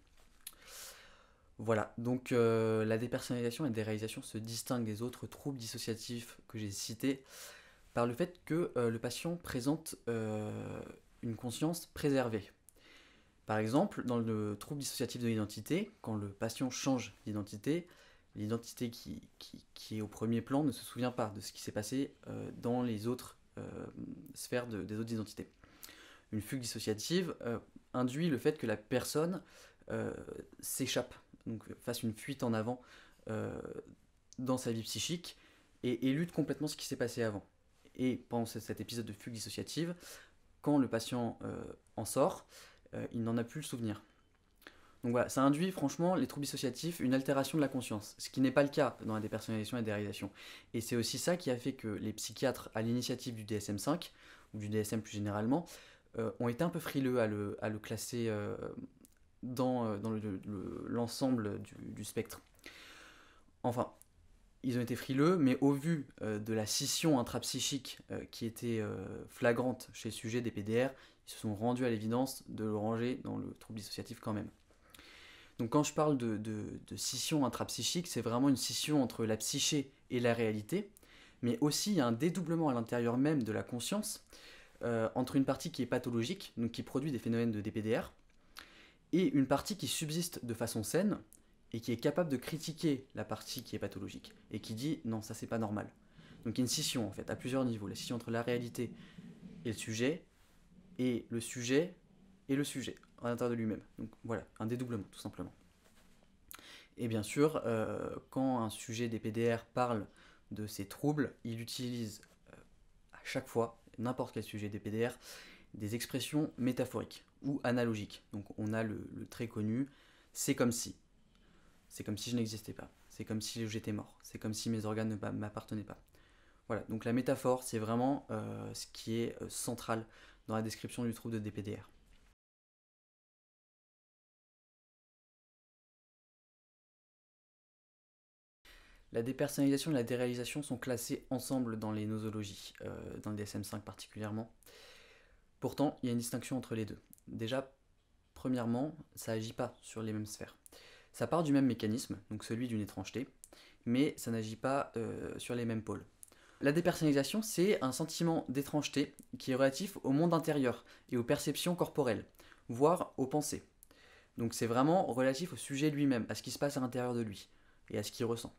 Voilà, donc euh, la dépersonnalisation et la déréalisation se distinguent des autres troubles dissociatifs que j'ai cités par le fait que euh, le patient présente euh, une conscience préservée. Par exemple, dans le trouble dissociatif de l'identité, quand le patient change d'identité, l'identité qui, est au premier plan ne se souvient pas de ce qui s'est passé dans les autres sphères des autres identités. Une fugue dissociative induit le fait que la personne s'échappe donc fasse une fuite en avant euh, dans sa vie psychique et lutte complètement ce qui s'est passé avant. Et pendant cet épisode de fugue dissociative, quand le patient euh, en sort, euh, il n'en a plus le souvenir. Donc voilà, ça induit franchement les troubles dissociatifs, une altération de la conscience, ce qui n'est pas le cas dans la dépersonnalisation et la déréalisation. Et c'est aussi ça qui a fait que les psychiatres, à l'initiative du DSM-5, ou du DSM plus généralement, ont été un peu frileux à à le classer dans, euh, l'ensemble du, spectre. Enfin, ils ont été frileux, mais au vu euh, de la scission intrapsychique psychique euh, qui était flagrante chez le sujet des PDR, ils se sont rendus à l'évidence de le ranger dans le trouble dissociatif quand même. Donc quand je parle de, de, de scission intrapsychique, c'est vraiment une scission entre la psyché et la réalité, mais aussi un dédoublement à l'intérieur même de la conscience entre une partie qui est pathologique, donc qui produit des phénomènes de DPDR, et une partie qui subsiste de façon saine et qui est capable de critiquer la partie qui est pathologique et qui dit non, ça c'est pas normal. Donc il y a une scission en fait à plusieurs niveaux, la scission entre la réalité et le sujet et le sujet et le sujet à l'intérieur de lui-même. Donc voilà, un dédoublement tout simplement. Et bien sûr, euh, quand un sujet des PDR parle de ses troubles, il utilise euh, à chaque fois, n'importe quel sujet des PDR, des expressions métaphoriques ou analogique. Donc on a le, très connu, c'est comme si. C'est comme si je n'existais pas. C'est comme si j'étais mort. C'est comme si mes organes ne m'appartenaient pas. Voilà, donc la métaphore, c'est vraiment euh, ce qui est euh, central dans la description du trouble de DPDR. La dépersonnalisation et la déréalisation sont classées ensemble dans les nosologies, euh, dans le DSM-5 particulièrement. Pourtant, il y a une distinction entre les deux. Déjà, premièrement, ça n'agit pas sur les mêmes sphères. Ça part du même mécanisme, donc celui d'une étrangeté, mais ça n'agit pas euh, sur les mêmes pôles. La dépersonnalisation, c'est un sentiment d'étrangeté qui est relatif au monde intérieur et aux perceptions corporelles, voire aux pensées. Donc c'est vraiment relatif au sujet lui-même, à ce qui se passe à l'intérieur de lui et à ce qu'il ressent.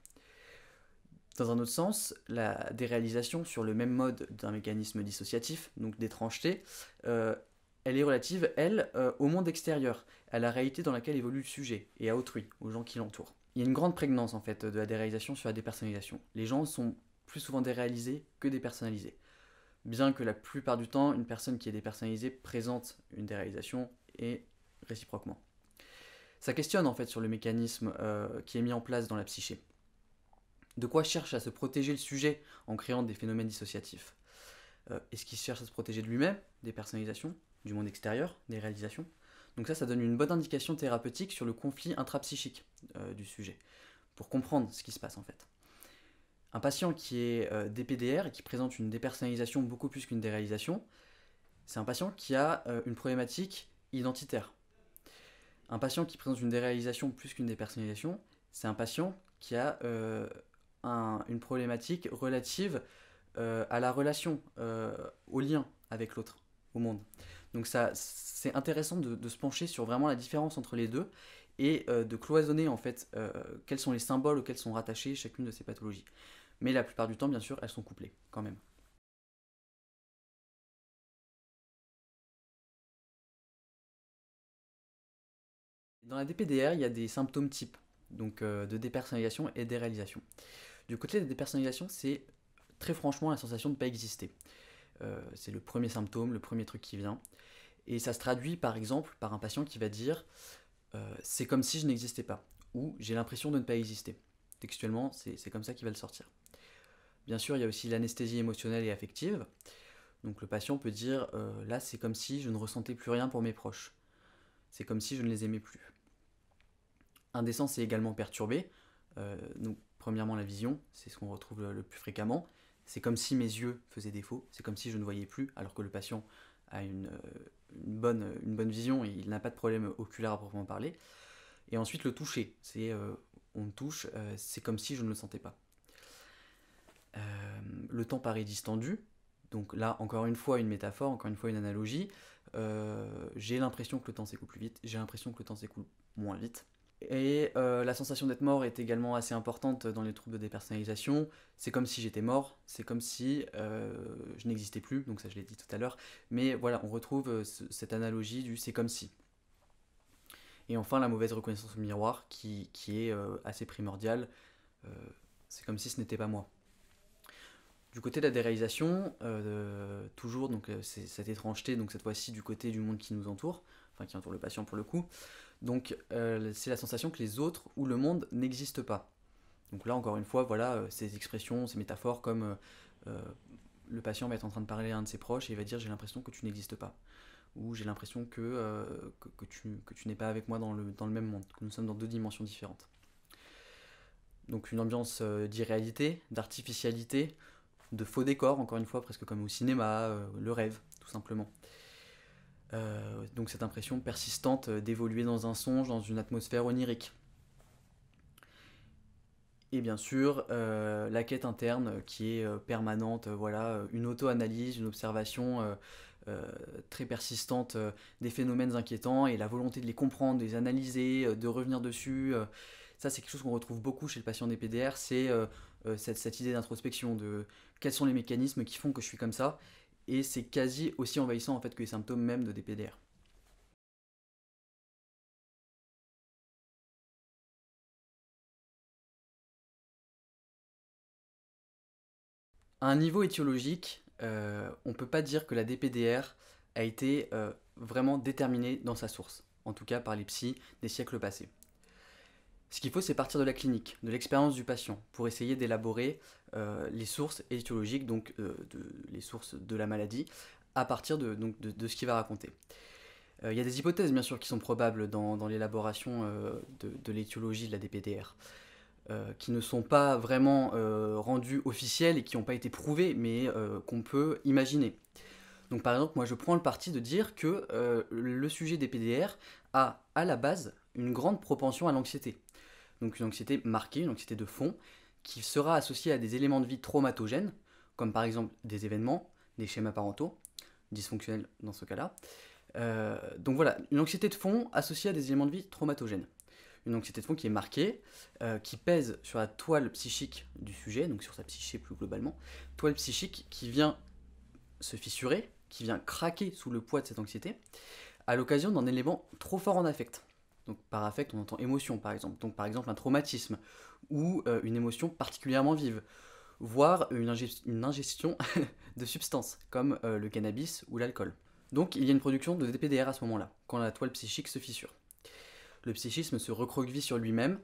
Dans un autre sens, la déréalisation sur le même mode d'un mécanisme dissociatif, donc d'étrangeté, euh, elle est relative, elle, euh, au monde extérieur, à la réalité dans laquelle évolue le sujet, et à autrui, aux gens qui l'entourent. Il y a une grande prégnance en fait de la déréalisation sur la dépersonnalisation. Les gens sont plus souvent déréalisés que dépersonnalisés. Bien que la plupart du temps, une personne qui est dépersonnalisée présente une déréalisation et réciproquement. Ça questionne en fait sur le mécanisme euh, qui est mis en place dans la psyché. De quoi cherche à se protéger le sujet en créant des phénomènes dissociatifs euh, Est-ce qu'il cherche à se protéger de lui-même, des personnalisations du monde extérieur, des réalisations. Donc ça, ça donne une bonne indication thérapeutique sur le conflit intrapsychique euh, du sujet, pour comprendre ce qui se passe en fait. Un patient qui est euh, DPDR et qui présente une dépersonnalisation beaucoup plus qu'une déréalisation, c'est un patient qui a euh, une problématique identitaire. Un patient qui présente une déréalisation plus qu'une dépersonnalisation, c'est un patient qui a une problématique relative à la relation, au lien avec l'autre, au monde. Donc c'est intéressant de, se pencher sur vraiment la différence entre les deux et euh, de cloisonner en fait euh, quels sont les symboles auxquels sont rattachées chacune de ces pathologies. Mais la plupart du temps, bien sûr, elles sont couplées quand même. Dans la DPDR, il y a des symptômes types, donc euh, de dépersonnalisation et déréalisation. Du côté de la dépersonnalisation, c'est très franchement la sensation de ne pas exister. Euh, c'est le premier symptôme, le premier truc qui vient. Et ça se traduit par exemple par un patient qui va dire euh, c'est comme si je n'existais pas, ou j'ai l'impression de ne pas exister. Textuellement, c'est comme ça qu'il va le sortir. Bien sûr, il y a aussi l'anesthésie émotionnelle et affective. Donc le patient peut dire euh, là c'est comme si je ne ressentais plus rien pour mes proches. C'est comme si je ne les aimais plus. Indécence est également perturbée. premièrement la vision, c'est ce qu'on retrouve le, plus fréquemment. C'est comme si mes yeux faisaient défaut, c'est comme si je ne voyais plus, alors que le patient a une, euh, euh, bonne, vision, et il n'a pas de problème oculaire à proprement parler. Et ensuite le toucher, c'est euh, on touche, c'est comme si je ne le sentais pas. le temps paraît distendu, donc là encore une fois une métaphore, encore une fois une analogie. j'ai l'impression que le temps s'écoule plus vite, j'ai l'impression que le temps s'écoule moins vite. Et euh, la sensation d'être mort est également assez importante dans les troubles de dépersonnalisation. C'est comme si j'étais mort, c'est comme si euh, je n'existais plus, donc ça je l'ai dit tout à l'heure. Mais voilà, on retrouve euh, cette analogie du c'est comme si. Et enfin, la mauvaise reconnaissance au miroir qui, est assez primordiale. c'est comme si ce n'était pas moi. Du côté de la déréalisation, toujours cette étrangeté, donc cette fois-ci du côté du monde qui nous entoure, enfin qui entoure le patient pour le coup. Donc euh, c'est la sensation que les autres ou le monde n'existent pas. Donc là encore une fois, voilà euh, ces expressions, ces métaphores comme euh, le patient va être en train de parler à un de ses proches et il va dire j'ai l'impression que tu n'existes pas ou j'ai l'impression que, tu, n'es pas avec moi dans le, dans le même monde, que nous sommes dans deux dimensions différentes. Donc une ambiance d'irréalité, d'artificialité, de faux décors, encore une fois, presque comme au cinéma, le rêve, tout simplement. Euh, donc cette impression persistante euh, d'évoluer dans un songe, dans une atmosphère onirique. Et bien sûr, euh, la quête interne qui est permanente, voilà, une auto-analyse, une observation très persistante des phénomènes inquiétants et la volonté de les comprendre, de les analyser, de revenir dessus. ça, c'est quelque chose qu'on retrouve beaucoup chez le patient des PDR, c'est cette idée d'introspection, de quels sont les mécanismes qui font que je suis comme ça et c'est quasi aussi envahissant en fait que les symptômes même de DPDR. À un niveau étiologique, euh, on ne peut pas dire que la DPDR a été euh, vraiment déterminée dans sa source, en tout cas par les psys des siècles passés. Ce qu'il faut, c'est partir de la clinique, de l'expérience du patient, pour essayer d'élaborer euh, les sources étiologiques, donc euh, les sources de la maladie, à partir de, ce qu'il va raconter. Euh, il y a des hypothèses, bien sûr, qui sont probables dans, l'élaboration de, l'étiologie de la DPDR, qui ne sont pas vraiment rendues officielles et qui n'ont pas été prouvées, mais qu'on peut imaginer. Donc par exemple, moi je prends le parti de dire que le sujet DPDR a à la base une grande propension à l'anxiété donc une anxiété marquée, une anxiété de fond, qui sera associée à des éléments de vie traumatogènes, comme par exemple des événements, des schémas parentaux, dysfonctionnels dans ce cas-là. Euh, donc voilà, une anxiété de fond associée à des éléments de vie traumatogènes. Une anxiété de fond qui est marquée, euh, qui pèse sur la toile psychique du sujet, donc sur sa psyché plus globalement, toile psychique qui vient se fissurer, qui vient craquer sous le poids de cette anxiété, à l'occasion d'un élément trop fort en affect. Donc par affect, on entend émotion par exemple. Donc par exemple un traumatisme ou euh, une émotion particulièrement vive, voire une, ingestion [laughs] de substances comme euh, le cannabis ou l'alcool. Donc il y a une production de DPDR à ce moment-là, quand la toile psychique se fissure. Le psychisme se recroqueville sur lui-même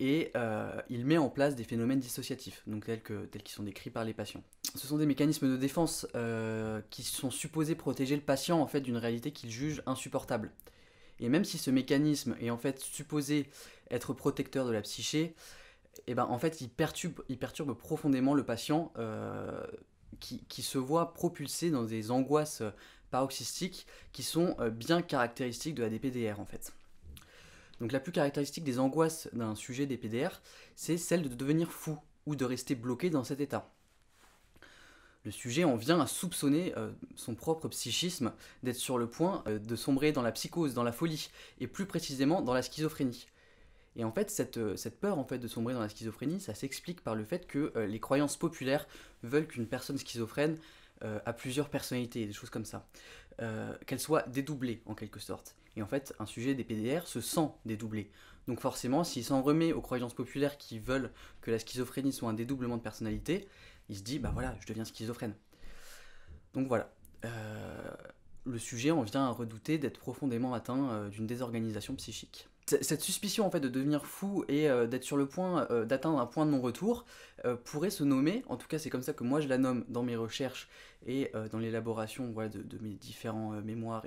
et euh, il met en place des phénomènes dissociatifs, tels qu'ils sont décrits par les patients. Ce sont des mécanismes de défense qui sont supposés protéger le patient en fait d'une réalité qu'il juge insupportable. Et même si ce mécanisme est en fait supposé être protecteur de la psyché, eh ben en fait il perturbe, perturbe profondément le patient euh, qui, se voit propulsé dans des angoisses euh, paroxystiques qui sont euh, bien caractéristiques de la DPDR en fait. Donc la plus caractéristique des angoisses d'un sujet DPDR, c'est celle de devenir fou ou de rester bloqué dans cet état le sujet en vient à soupçonner euh, son propre psychisme d'être sur le point euh, de sombrer dans la psychose, dans la folie, et plus précisément dans la schizophrénie. Et en fait, cette, euh, peur en fait de sombrer dans la schizophrénie, ça s'explique par le fait que les croyances populaires veulent qu'une personne schizophrène a plusieurs personnalités, des choses comme ça, qu'elle soit dédoublée en quelque sorte. Et en fait, un sujet des PDR se sent dédoublé. Donc forcément, s'il s'en remet aux croyances populaires qui veulent que la schizophrénie soit un dédoublement de personnalité, il se dit, bah voilà, je deviens schizophrène. Donc voilà. Euh, le sujet en vient à redouter d'être profondément atteint euh, d'une désorganisation psychique. cette suspicion en fait de devenir fou et euh, d'être sur le point d'atteindre un point de non-retour pourrait se nommer, en tout cas c'est comme ça que moi je la nomme dans mes recherches et dans l'élaboration de, mes différents mémoires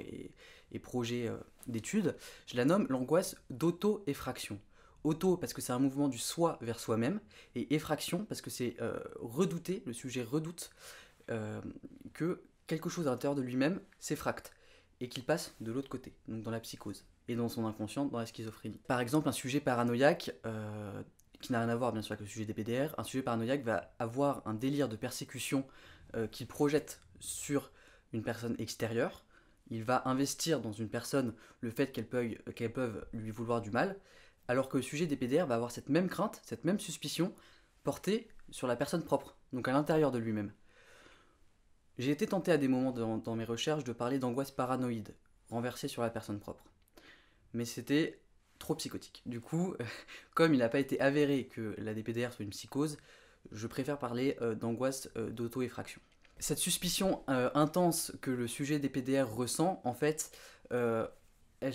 et projets d'études, je la nomme l'angoisse d'auto-effraction. Auto parce que c'est un mouvement du soi vers soi-même, et effraction parce que c'est euh, redouter, le sujet redoute euh, que quelque chose à l'intérieur de lui-même s'effracte et qu'il passe de l'autre côté, donc dans la psychose et dans son inconscient, dans la schizophrénie. Par exemple, un sujet paranoïaque, euh, qui n'a rien à voir bien sûr avec le sujet des PDR, un sujet paranoïaque va avoir un délire de persécution qu'il projette sur une personne extérieure, il va investir dans une personne le fait qu'elle peut, peuvent lui vouloir du mal, alors que le sujet des PDR va avoir cette même crainte, cette même suspicion portée sur la personne propre, donc à l'intérieur de lui-même. J'ai été tenté à des moments dans, mes recherches de parler d'angoisse paranoïde, renversée sur la personne propre. Mais c'était trop psychotique. Du coup, [laughs] comme il n'a pas été avéré que la DPDR soit une psychose, je préfère parler euh, d'angoisse euh, d'auto-effraction. Cette suspicion euh, intense que le sujet des PDR ressent, en fait, euh,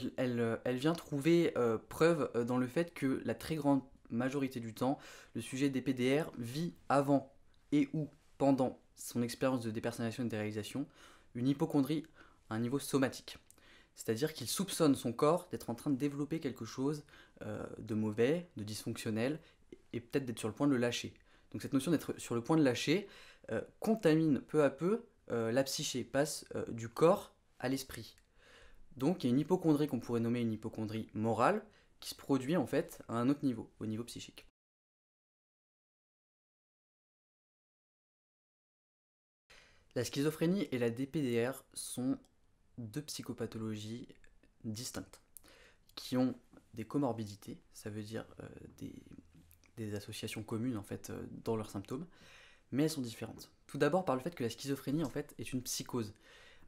elle, vient trouver euh, preuve euh, dans le fait que la très grande majorité du temps, le sujet des PDR vit avant et ou pendant son expérience de dépersonnalisation et de réalisation une hypochondrie à un niveau somatique. C'est-à-dire qu'il soupçonne son corps d'être en train de développer quelque chose de mauvais, de dysfonctionnel, et peut-être d'être sur le point de le lâcher. Donc cette notion d'être sur le point de lâcher contamine peu à peu la psyché, passe du corps à l'esprit, donc il y a une hypochondrie qu'on pourrait nommer une hypochondrie morale, qui se produit en fait à un autre niveau, au niveau psychique. La schizophrénie et la DPDR sont deux psychopathologies distinctes, qui ont des comorbidités, ça veut dire euh, des, associations communes en fait euh, dans leurs symptômes, mais elles sont différentes. Tout d'abord par le fait que la schizophrénie en fait est une psychose,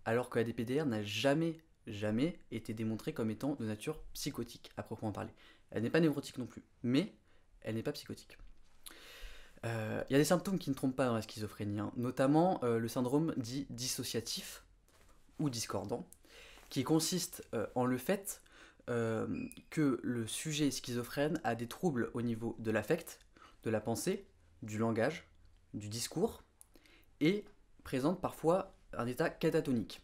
alors que la DPDR n'a jamais jamais été démontrée comme étant de nature psychotique, à proprement parler. Elle n'est pas névrotique non plus, mais elle n'est pas psychotique. Il euh, y a des symptômes qui ne trompent pas dans la schizophrénie, hein. notamment euh, le syndrome dit dissociatif ou discordant, qui consiste euh, en le fait que le sujet schizophrène a des troubles au niveau de l'affect, de la pensée, du langage, du discours, et présente parfois un état catatonique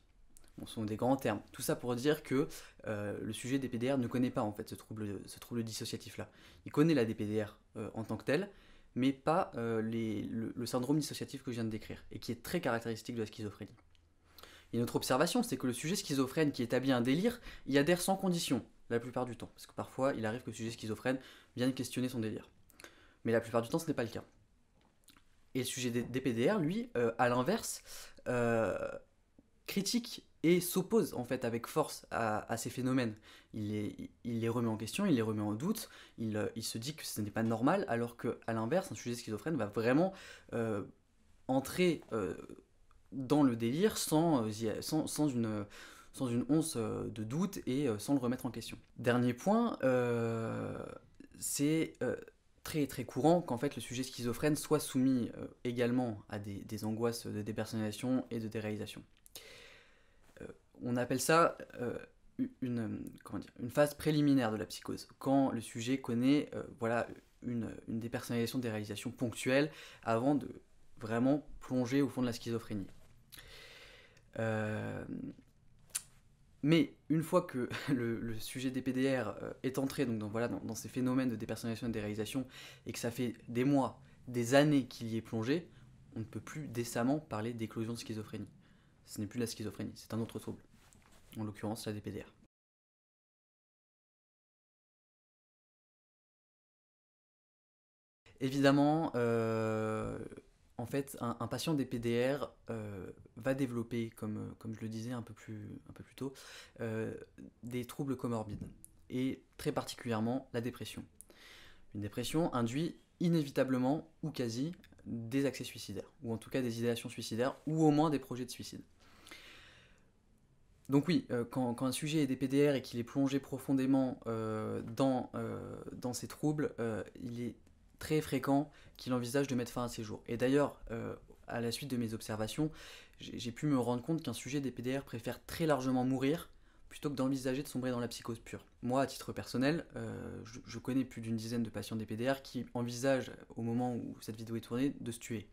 ce sont des grands termes. Tout ça pour dire que euh, le sujet des PDR ne connaît pas en fait ce trouble, dissociatif-là. Il connaît la DPDR euh, en tant que telle, mais pas euh, le, syndrome dissociatif que je viens de décrire, et qui est très caractéristique de la schizophrénie. Et notre observation, c'est que le sujet schizophrène qui établit un délire y adhère sans condition, la plupart du temps, parce que parfois il arrive que le sujet schizophrène vienne questionner son délire. Mais la plupart du temps, ce n'est pas le cas. Et le sujet DPDR, lui, à l'inverse, critique et s'oppose en fait avec force à, ces phénomènes. Il les, remet en question, il les remet en doute, il, euh, se dit que ce n'est pas normal, alors qu'à l'inverse, un sujet schizophrène va vraiment euh, entrer euh, dans le délire sans, une once de doute et sans le remettre en question. Dernier point, c'est très très courant qu'en fait le sujet schizophrène soit soumis également à des, des angoisses de dépersonnalisation et de déréalisation on appelle ça euh, une, phase préliminaire de la psychose, quand le sujet connaît euh, voilà, une, dépersonnalisation des réalisations ponctuelles avant de vraiment plonger au fond de la schizophrénie. Euh, mais une fois que [laughs] le, sujet des PDR est entré donc dans, voilà, dans, ces phénomènes de dépersonnalisation et de déréalisation et que ça fait des mois, des années qu'il y est plongé, on ne peut plus décemment parler d'éclosion de schizophrénie. Ce n'est plus la schizophrénie, c'est un autre trouble en l'occurrence la DPDR. Évidemment, euh, en fait, un, patient DPDR euh, va développer, comme, comme je le disais un peu plus, un peu plus tôt, euh, des troubles comorbides, et très particulièrement la dépression. Une dépression induit inévitablement ou quasi des accès suicidaires, ou en tout cas des idéations suicidaires, ou au moins des projets de suicide. Donc oui, euh, quand, un sujet est DPDR et qu'il est plongé profondément euh, dans, euh, dans ses troubles, il est très fréquent qu'il envisage de mettre fin à ses jours. Et d'ailleurs, à la suite de mes observations, j'ai pu me rendre compte qu'un sujet DPDR préfère très largement mourir plutôt que d'envisager de sombrer dans la psychose pure. Moi, à titre personnel, je, connais plus d'une dizaine de patients des qui envisagent, au moment où cette vidéo est tournée, de se tuer.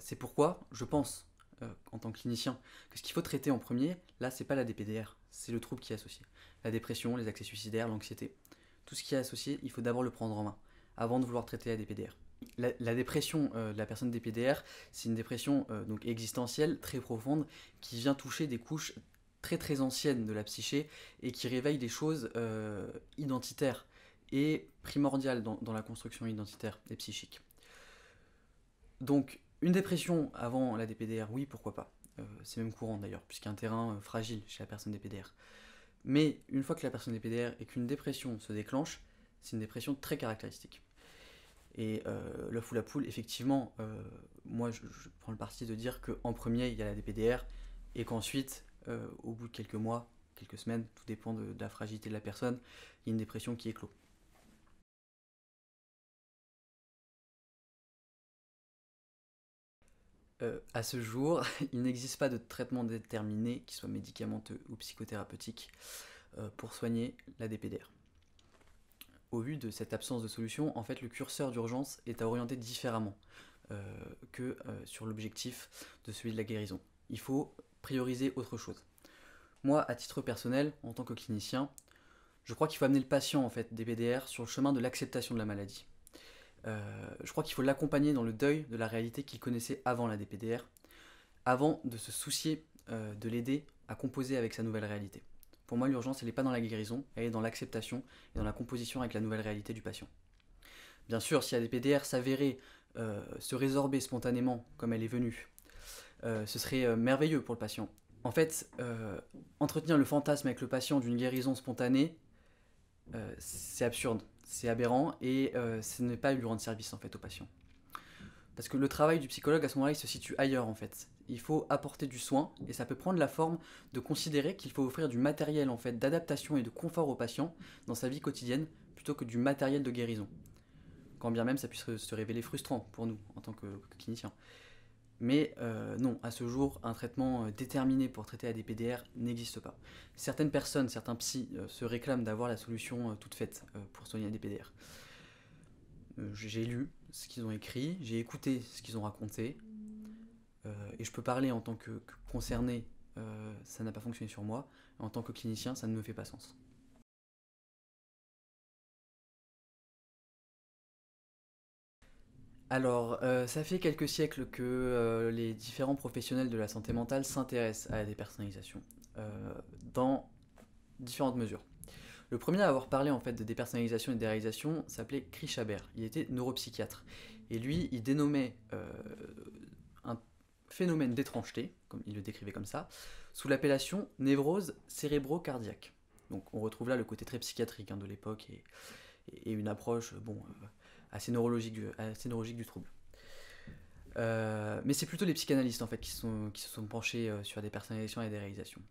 c'est pourquoi, je pense, euh, en tant que clinicien. Que ce qu'il faut traiter en premier, là, c'est pas la DPDR, c'est le trouble qui est associé. La dépression, les accès suicidaires, l'anxiété. Tout ce qui est associé, il faut d'abord le prendre en main, avant de vouloir traiter la DPDR. La, dépression euh, de la personne DPDR, c'est une dépression euh, donc existentielle très profonde qui vient toucher des couches très très anciennes de la psyché et qui réveille des choses identitaires et primordiales dans, dans la construction identitaire et psychique. Donc une dépression avant la DPDR, oui, pourquoi pas. Euh, c'est même courant d'ailleurs, puisqu'il y a un terrain euh, fragile chez la personne DPDR. Mais une fois que la personne DPDR et qu'une dépression se déclenche, c'est une dépression très caractéristique. Et euh, l'œuf ou la poule, effectivement, euh, moi je, prends le parti de dire qu'en premier il y a la DPDR et qu'ensuite, au bout de quelques mois, quelques semaines, tout dépend de, la fragilité de la personne, il y a une dépression qui éclot. Euh, à ce jour, [laughs] il n'existe pas de traitement déterminé qui soit médicamenteux ou psychothérapeutique euh, pour soigner la DPDR. Au vu de cette absence de solution, en fait, le curseur d'urgence est à orienter différemment euh, que sur l'objectif de celui de la guérison. Il faut prioriser autre chose. Moi, à titre personnel, en tant que clinicien, je crois qu'il faut amener le patient en fait sur le chemin de l'acceptation de la maladie. Euh, je crois qu'il faut l'accompagner dans le deuil de la réalité qu'il connaissait avant la DPDR, avant de se soucier euh, de l'aider à composer avec sa nouvelle réalité. Pour moi, l'urgence, elle n'est pas dans la guérison, elle est dans l'acceptation et dans la composition avec la nouvelle réalité du patient. Bien sûr, si la DPDR s'avérait euh, se résorber spontanément comme elle est venue, ce serait merveilleux pour le patient. En fait, entretenir le fantasme avec le patient d'une guérison spontanée, c'est absurde c'est aberrant et euh, ce n'est pas lui rendre service en fait aux patients. Parce que le travail du psychologue à son moment se situe ailleurs en fait. Il faut apporter du soin et ça peut prendre la forme de considérer qu'il faut offrir du matériel en fait d'adaptation et de confort au patient dans sa vie quotidienne plutôt que du matériel de guérison. Quand bien même ça puisse se révéler frustrant pour nous en tant que, que cliniciens. Mais euh, non, à ce jour, un traitement euh, déterminé pour traiter ADPDR n'existe pas. Certaines personnes, certains psys euh, se réclament d'avoir la solution toute faite pour soigner ADPDR. j'ai lu ce qu'ils ont écrit, j'ai écouté ce qu'ils ont raconté, et je peux parler en tant que concerné, ça n'a pas fonctionné sur moi, en tant que clinicien, ça ne me fait pas sens. Alors, euh, ça fait quelques siècles que euh, les différents professionnels de la santé mentale s'intéressent à la dépersonnalisation euh, dans différentes mesures. Le premier à avoir parlé en fait de dépersonnalisation et de déréalisation s'appelait Chris Chabert. Il était neuropsychiatre et lui, il dénommait un phénomène d'étrangeté, comme il le décrivait comme ça, sous l'appellation névrose cérébro-cardiaque. Donc, on retrouve là le côté très psychiatrique hein, de l'époque et, et, une approche bon assez neurologique du, du trouble. Euh, mais c'est plutôt les psychanalystes en fait qui, sont, qui se sont penchés euh, sur des personnalisations et des réalisations.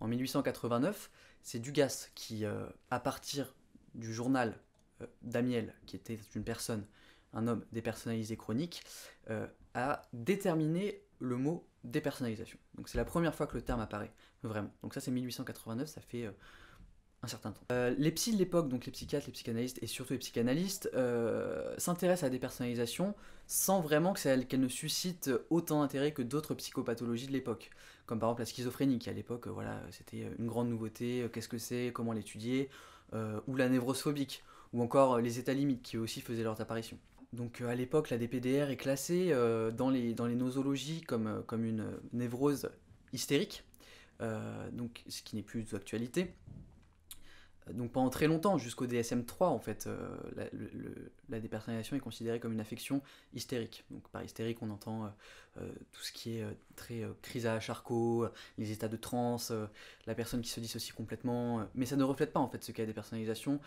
En 1889, c'est Dugas qui, euh, à partir du journal d'Amiel, qui était une personne, un homme dépersonnalisé chronique, a déterminé le mot dépersonnalisation. Donc c'est la première fois que le terme apparaît, vraiment. Donc ça c'est 1889, ça fait un certain temps. Euh, les psys de l'époque, donc les psychiatres, les psychanalystes et surtout les psychanalystes, euh, s'intéressent à des personnalisations sans vraiment qu'elles ne suscite autant d'intérêt que d'autres psychopathologies de l'époque. Comme par exemple la schizophrénie, qui à l'époque, euh, voilà, c'était une grande nouveauté, qu'est-ce que c'est, comment l'étudier, ou la phobique, ou encore les états limites qui aussi faisaient leur apparition. Donc à l'époque, la DPDR est classée dans, les, dans les nosologies comme, comme une névrose hystérique, donc ce qui n'est plus d'actualité donc pendant très longtemps, jusqu'au DSM-3, en fait, euh, la, dépersonnalisation est considérée comme une affection hystérique. Donc par hystérique, on entend euh, euh, tout ce qui est très crise à charcot, les états de transe, la personne qui se dissocie complètement, mais ça ne reflète pas en fait ce qu'est la dépersonnalisation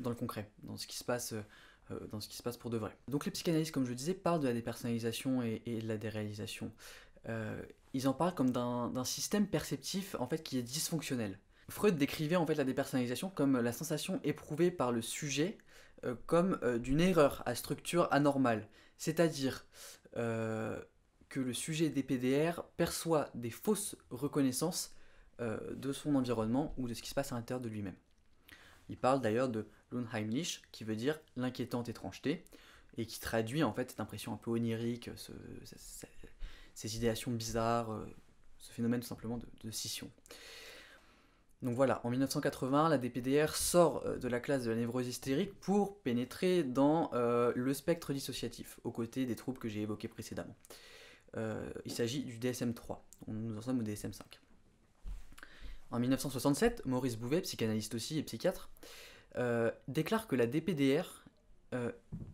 dans le concret, dans ce qui se passe dans ce qui se passe pour de vrai. Donc les psychanalystes, comme je le disais, parlent de la dépersonnalisation et, de la déréalisation. ils en parlent comme d'un système perceptif en fait qui est dysfonctionnel. Freud décrivait en fait la dépersonnalisation comme la sensation éprouvée par le sujet euh, comme euh, d'une erreur à structure anormale, c'est-à-dire euh, que le sujet des PDR perçoit des fausses reconnaissances de son environnement ou de ce qui se passe à l'intérieur de lui-même. Il parle d'ailleurs de l'unheimlich, qui veut dire l'inquiétante étrangeté, et qui traduit en fait cette impression un peu onirique, ces idéations bizarres, ce phénomène tout simplement de scission. Donc voilà, en 1980, la DPDR sort euh, de la classe de la névrose hystérique pour pénétrer dans euh, le spectre dissociatif, aux côtés des troubles que j'ai évoqués précédemment. Euh, il s'agit du DSM-3, nous en sommes au DSM-5. En 1967, Maurice Bouvet, psychanalyste aussi et psychiatre, déclare que la DPDR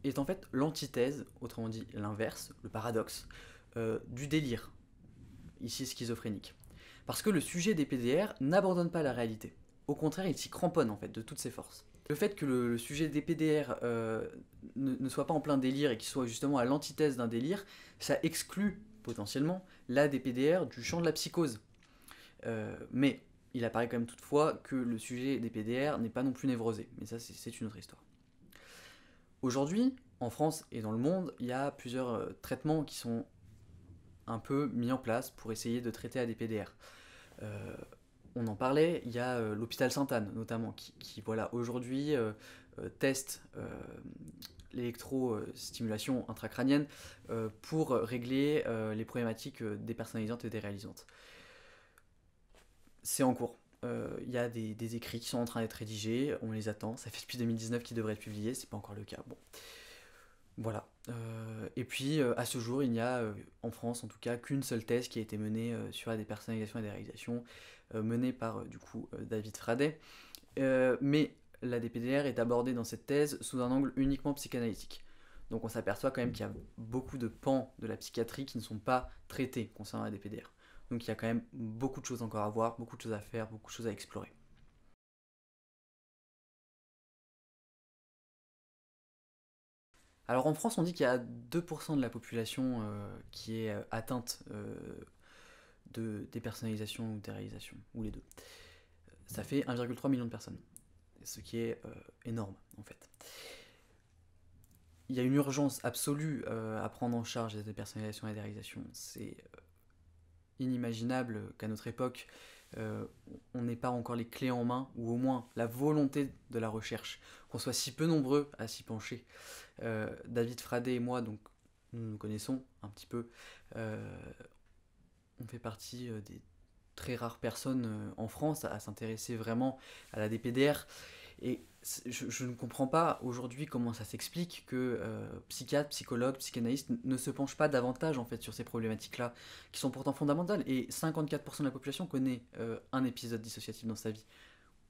est en fait l'antithèse, autrement dit l'inverse, le paradoxe, du délire, ici schizophrénique. Parce que le sujet des PDR n'abandonne pas la réalité. Au contraire, il s'y cramponne en fait de toutes ses forces. Le fait que le, sujet des PDR euh, ne, soit pas en plein délire et qu'il soit justement à l'antithèse d'un délire, ça exclut potentiellement la DPDR du champ de la psychose. Euh, mais il apparaît quand même toutefois que le sujet des PDR n'est pas non plus névrosé. Mais ça, c'est une autre histoire. Aujourd'hui, en France et dans le monde, il y a plusieurs euh, traitements qui sont un peu mis en place pour essayer de traiter des PDR. Euh, on en parlait, il y a euh, l'hôpital Sainte-Anne notamment, qui, voilà, aujourd'hui euh, euh l'électro-stimulation intracrânienne pour régler les problématiques dépersonnalisantes et déréalisantes. C'est en cours. Il y a des, écrits qui sont en train d'être rédigés, on les attend, ça fait depuis 2019 qu'ils devraient être publiés, c'est pas encore le cas. Bon. Voilà. Euh, et puis, euh, à ce jour, il n'y a, euh, en France en tout cas, qu'une seule thèse qui a été menée sur la dépersonnalisation et des réalisations, menée par, du coup, David Fradet. mais la DPDR est abordée dans cette thèse sous un angle uniquement psychanalytique. Donc on s'aperçoit quand même qu'il y a beaucoup de pans de la psychiatrie qui ne sont pas traités concernant la DPDR. Donc il y a quand même beaucoup de choses encore à voir, beaucoup de choses à faire, beaucoup de choses à explorer. Alors en France, on dit qu'il y a 2% de la population euh, qui est euh, atteinte euh, de dépersonnalisation ou déréalisation, ou les deux. Ça fait 1,3 million de personnes, ce qui est énorme en fait. Il y a une urgence absolue à prendre en charge la dépersonnalisation et la déréalisation. C'est inimaginable qu'à notre époque, euh, on n'est pas encore les clés en main, ou au moins la volonté de la recherche, qu'on soit si peu nombreux à s'y pencher. Euh, David Fradé et moi, donc, nous nous connaissons un petit peu. Euh, on fait partie des très rares personnes en France à, à s'intéresser vraiment à la DPDR. Et je, ne comprends pas aujourd'hui comment ça s'explique que euh, psychiatres, psychologues, psychanalystes ne se penchent pas davantage en fait sur ces problématiques-là, qui sont pourtant fondamentales. Et 54% de la population connaît euh, un épisode dissociatif dans sa vie.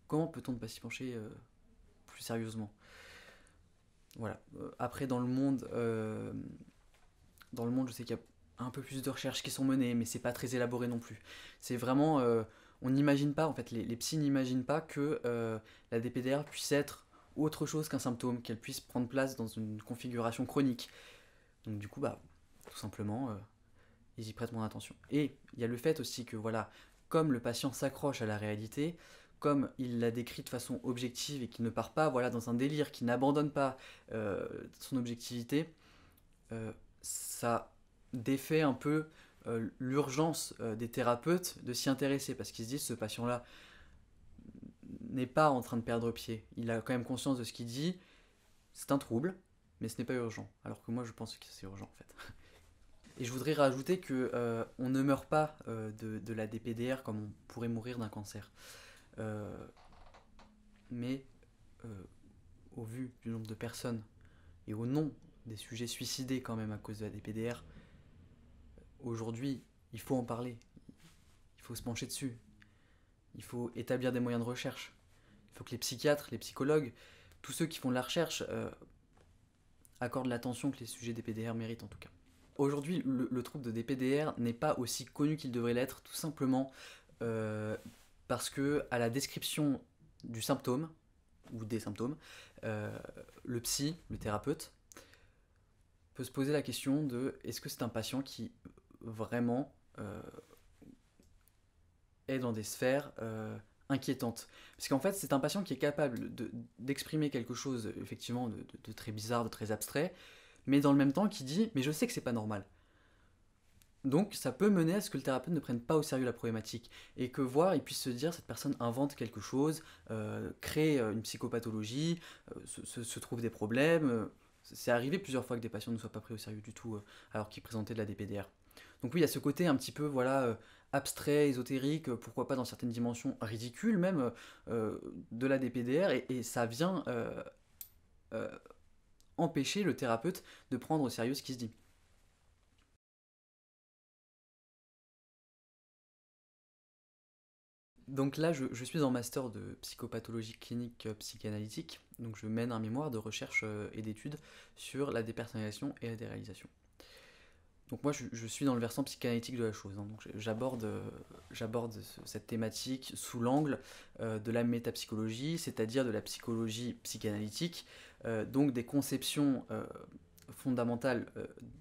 Comment peut-on ne pas s'y pencher euh, plus sérieusement Voilà. Après, dans le monde, dans le monde, je sais qu'il y a un peu plus de recherches qui sont menées, mais c'est pas très élaboré non plus. C'est vraiment on n'imagine pas, en fait, les, les psys n'imaginent pas que euh, la DPDR puisse être autre chose qu'un symptôme, qu'elle puisse prendre place dans une configuration chronique. Donc du coup, bah, tout simplement, euh, ils y prêtent mon attention. Et il y a le fait aussi que, voilà, comme le patient s'accroche à la réalité, comme il la décrit de façon objective et qu'il ne part pas voilà, dans un délire, qu'il n'abandonne pas euh, son objectivité, ça défait un peu euh, l'urgence euh, des thérapeutes de s'y intéresser parce qu'ils se disent ce patient-là n'est pas en train de perdre pied. Il a quand même conscience de ce qu'il dit. C'est un trouble, mais ce n'est pas urgent. Alors que moi, je pense que c'est urgent en fait. [laughs] Et je voudrais rajouter que euh, on ne meurt pas de, de, la DPDR comme on pourrait mourir d'un cancer. mais au vu du nombre de personnes et au nom des sujets suicidés quand même à cause de la DPDR, aujourd'hui, il faut en parler, il faut se pencher dessus, il faut établir des moyens de recherche, il faut que les psychiatres, les psychologues, tous ceux qui font de la recherche euh, accordent l'attention que les sujets des méritent en tout cas. Aujourd'hui, le, trouble de DPDR n'est pas aussi connu qu'il devrait l'être, tout simplement euh, parce que à la description du symptôme ou des symptômes, euh, le psy, le thérapeute, peut se poser la question de est-ce que c'est un patient qui vraiment euh, est dans des sphères euh, inquiétantes. Parce qu'en fait, c'est un patient qui est capable d'exprimer quelque chose, effectivement, de, très bizarre, de très abstrait, mais dans le même temps qui dit Mais je sais que c'est pas normal. Donc ça peut mener à ce que le thérapeute ne prenne pas au sérieux la problématique et que voir, il puisse se dire cette personne invente quelque chose, euh, crée une psychopathologie, se, trouve des problèmes. C'est arrivé plusieurs fois que des patients ne soient pas pris au sérieux du tout alors qu'ils présentaient de la DPDR. Donc oui, il y a ce côté un petit peu, voilà, euh, abstrait, ésotérique, euh, pourquoi pas dans certaines dimensions ridicules même, euh, de la DPDR, et, ça vient empêcher le thérapeute de prendre au sérieux ce qui se dit. Donc là, je, je, suis en master de psychopathologie clinique psychanalytique, donc je mène un mémoire de recherche et d'études sur la dépersonnalisation et la déréalisation. Donc moi, je, suis dans le versant psychanalytique de la chose. Hein. donc j'aborde, euh, j'aborde cette thématique sous l'angle euh, de la métapsychologie, c'est-à-dire de la psychologie psychanalytique, euh, donc des conceptions fondamentales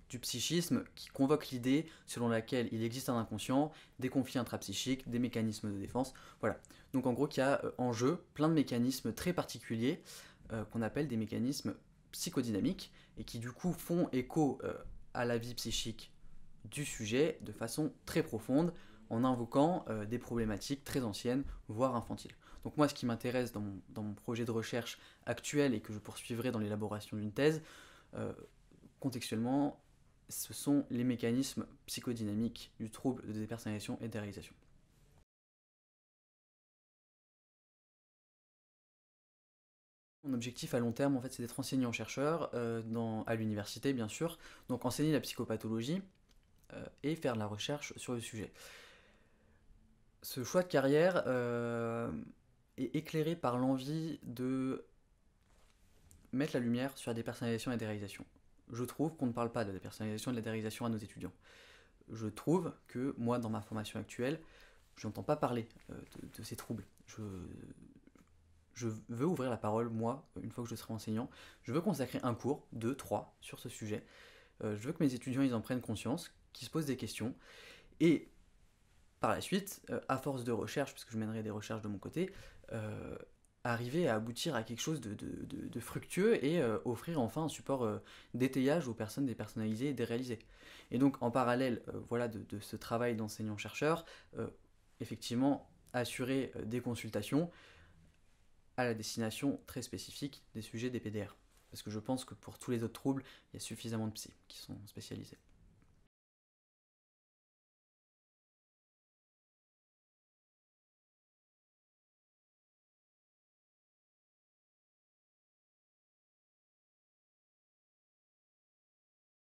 du psychisme qui convoquent l'idée selon laquelle il existe un inconscient, des conflits intrapsychiques, des mécanismes de défense. Voilà. Donc en gros, il y a en jeu plein de mécanismes très particuliers qu'on appelle des mécanismes psychodynamiques et qui du coup font écho à la vie psychique du sujet de façon très profonde en invoquant euh, des problématiques très anciennes, voire infantiles. Donc moi, ce qui m'intéresse dans, mon, projet de recherche actuel et que je poursuivrai dans l'élaboration d'une thèse, euh, contextuellement, ce sont les mécanismes psychodynamiques du trouble de dépersonnalisation et de réalisation. Mon objectif à long terme, en fait, c'est d'être enseignant-chercheur euh, à l'université, bien sûr, donc enseigner la psychopathologie euh, et faire de la recherche sur le sujet. Ce choix de carrière euh, est éclairé par l'envie de mettre la lumière sur la dépersonnalisation et la déréalisation. Je trouve qu'on ne parle pas de la dépersonnalisation et de la déréalisation à nos étudiants. Je trouve que moi, dans ma formation actuelle, je n'entends pas parler de, de ces troubles. Je je veux ouvrir la parole, moi, une fois que je serai enseignant, je veux consacrer un cours, deux, trois, sur ce sujet. Euh, je veux que mes étudiants, ils en prennent conscience, qu'ils se posent des questions. Et par la suite, euh, à force de recherche, puisque je mènerai des recherches de mon côté, euh, arriver à aboutir à quelque chose de, fructueux et offrir enfin un support d'étayage aux personnes dépersonnalisées et déréalisées. Et donc en parallèle voilà, de, ce travail d'enseignant-chercheur, effectivement assurer des consultations, à la destination très spécifique des sujets des PDR. Parce que je pense que pour tous les autres troubles, il y a suffisamment de psy qui sont spécialisés.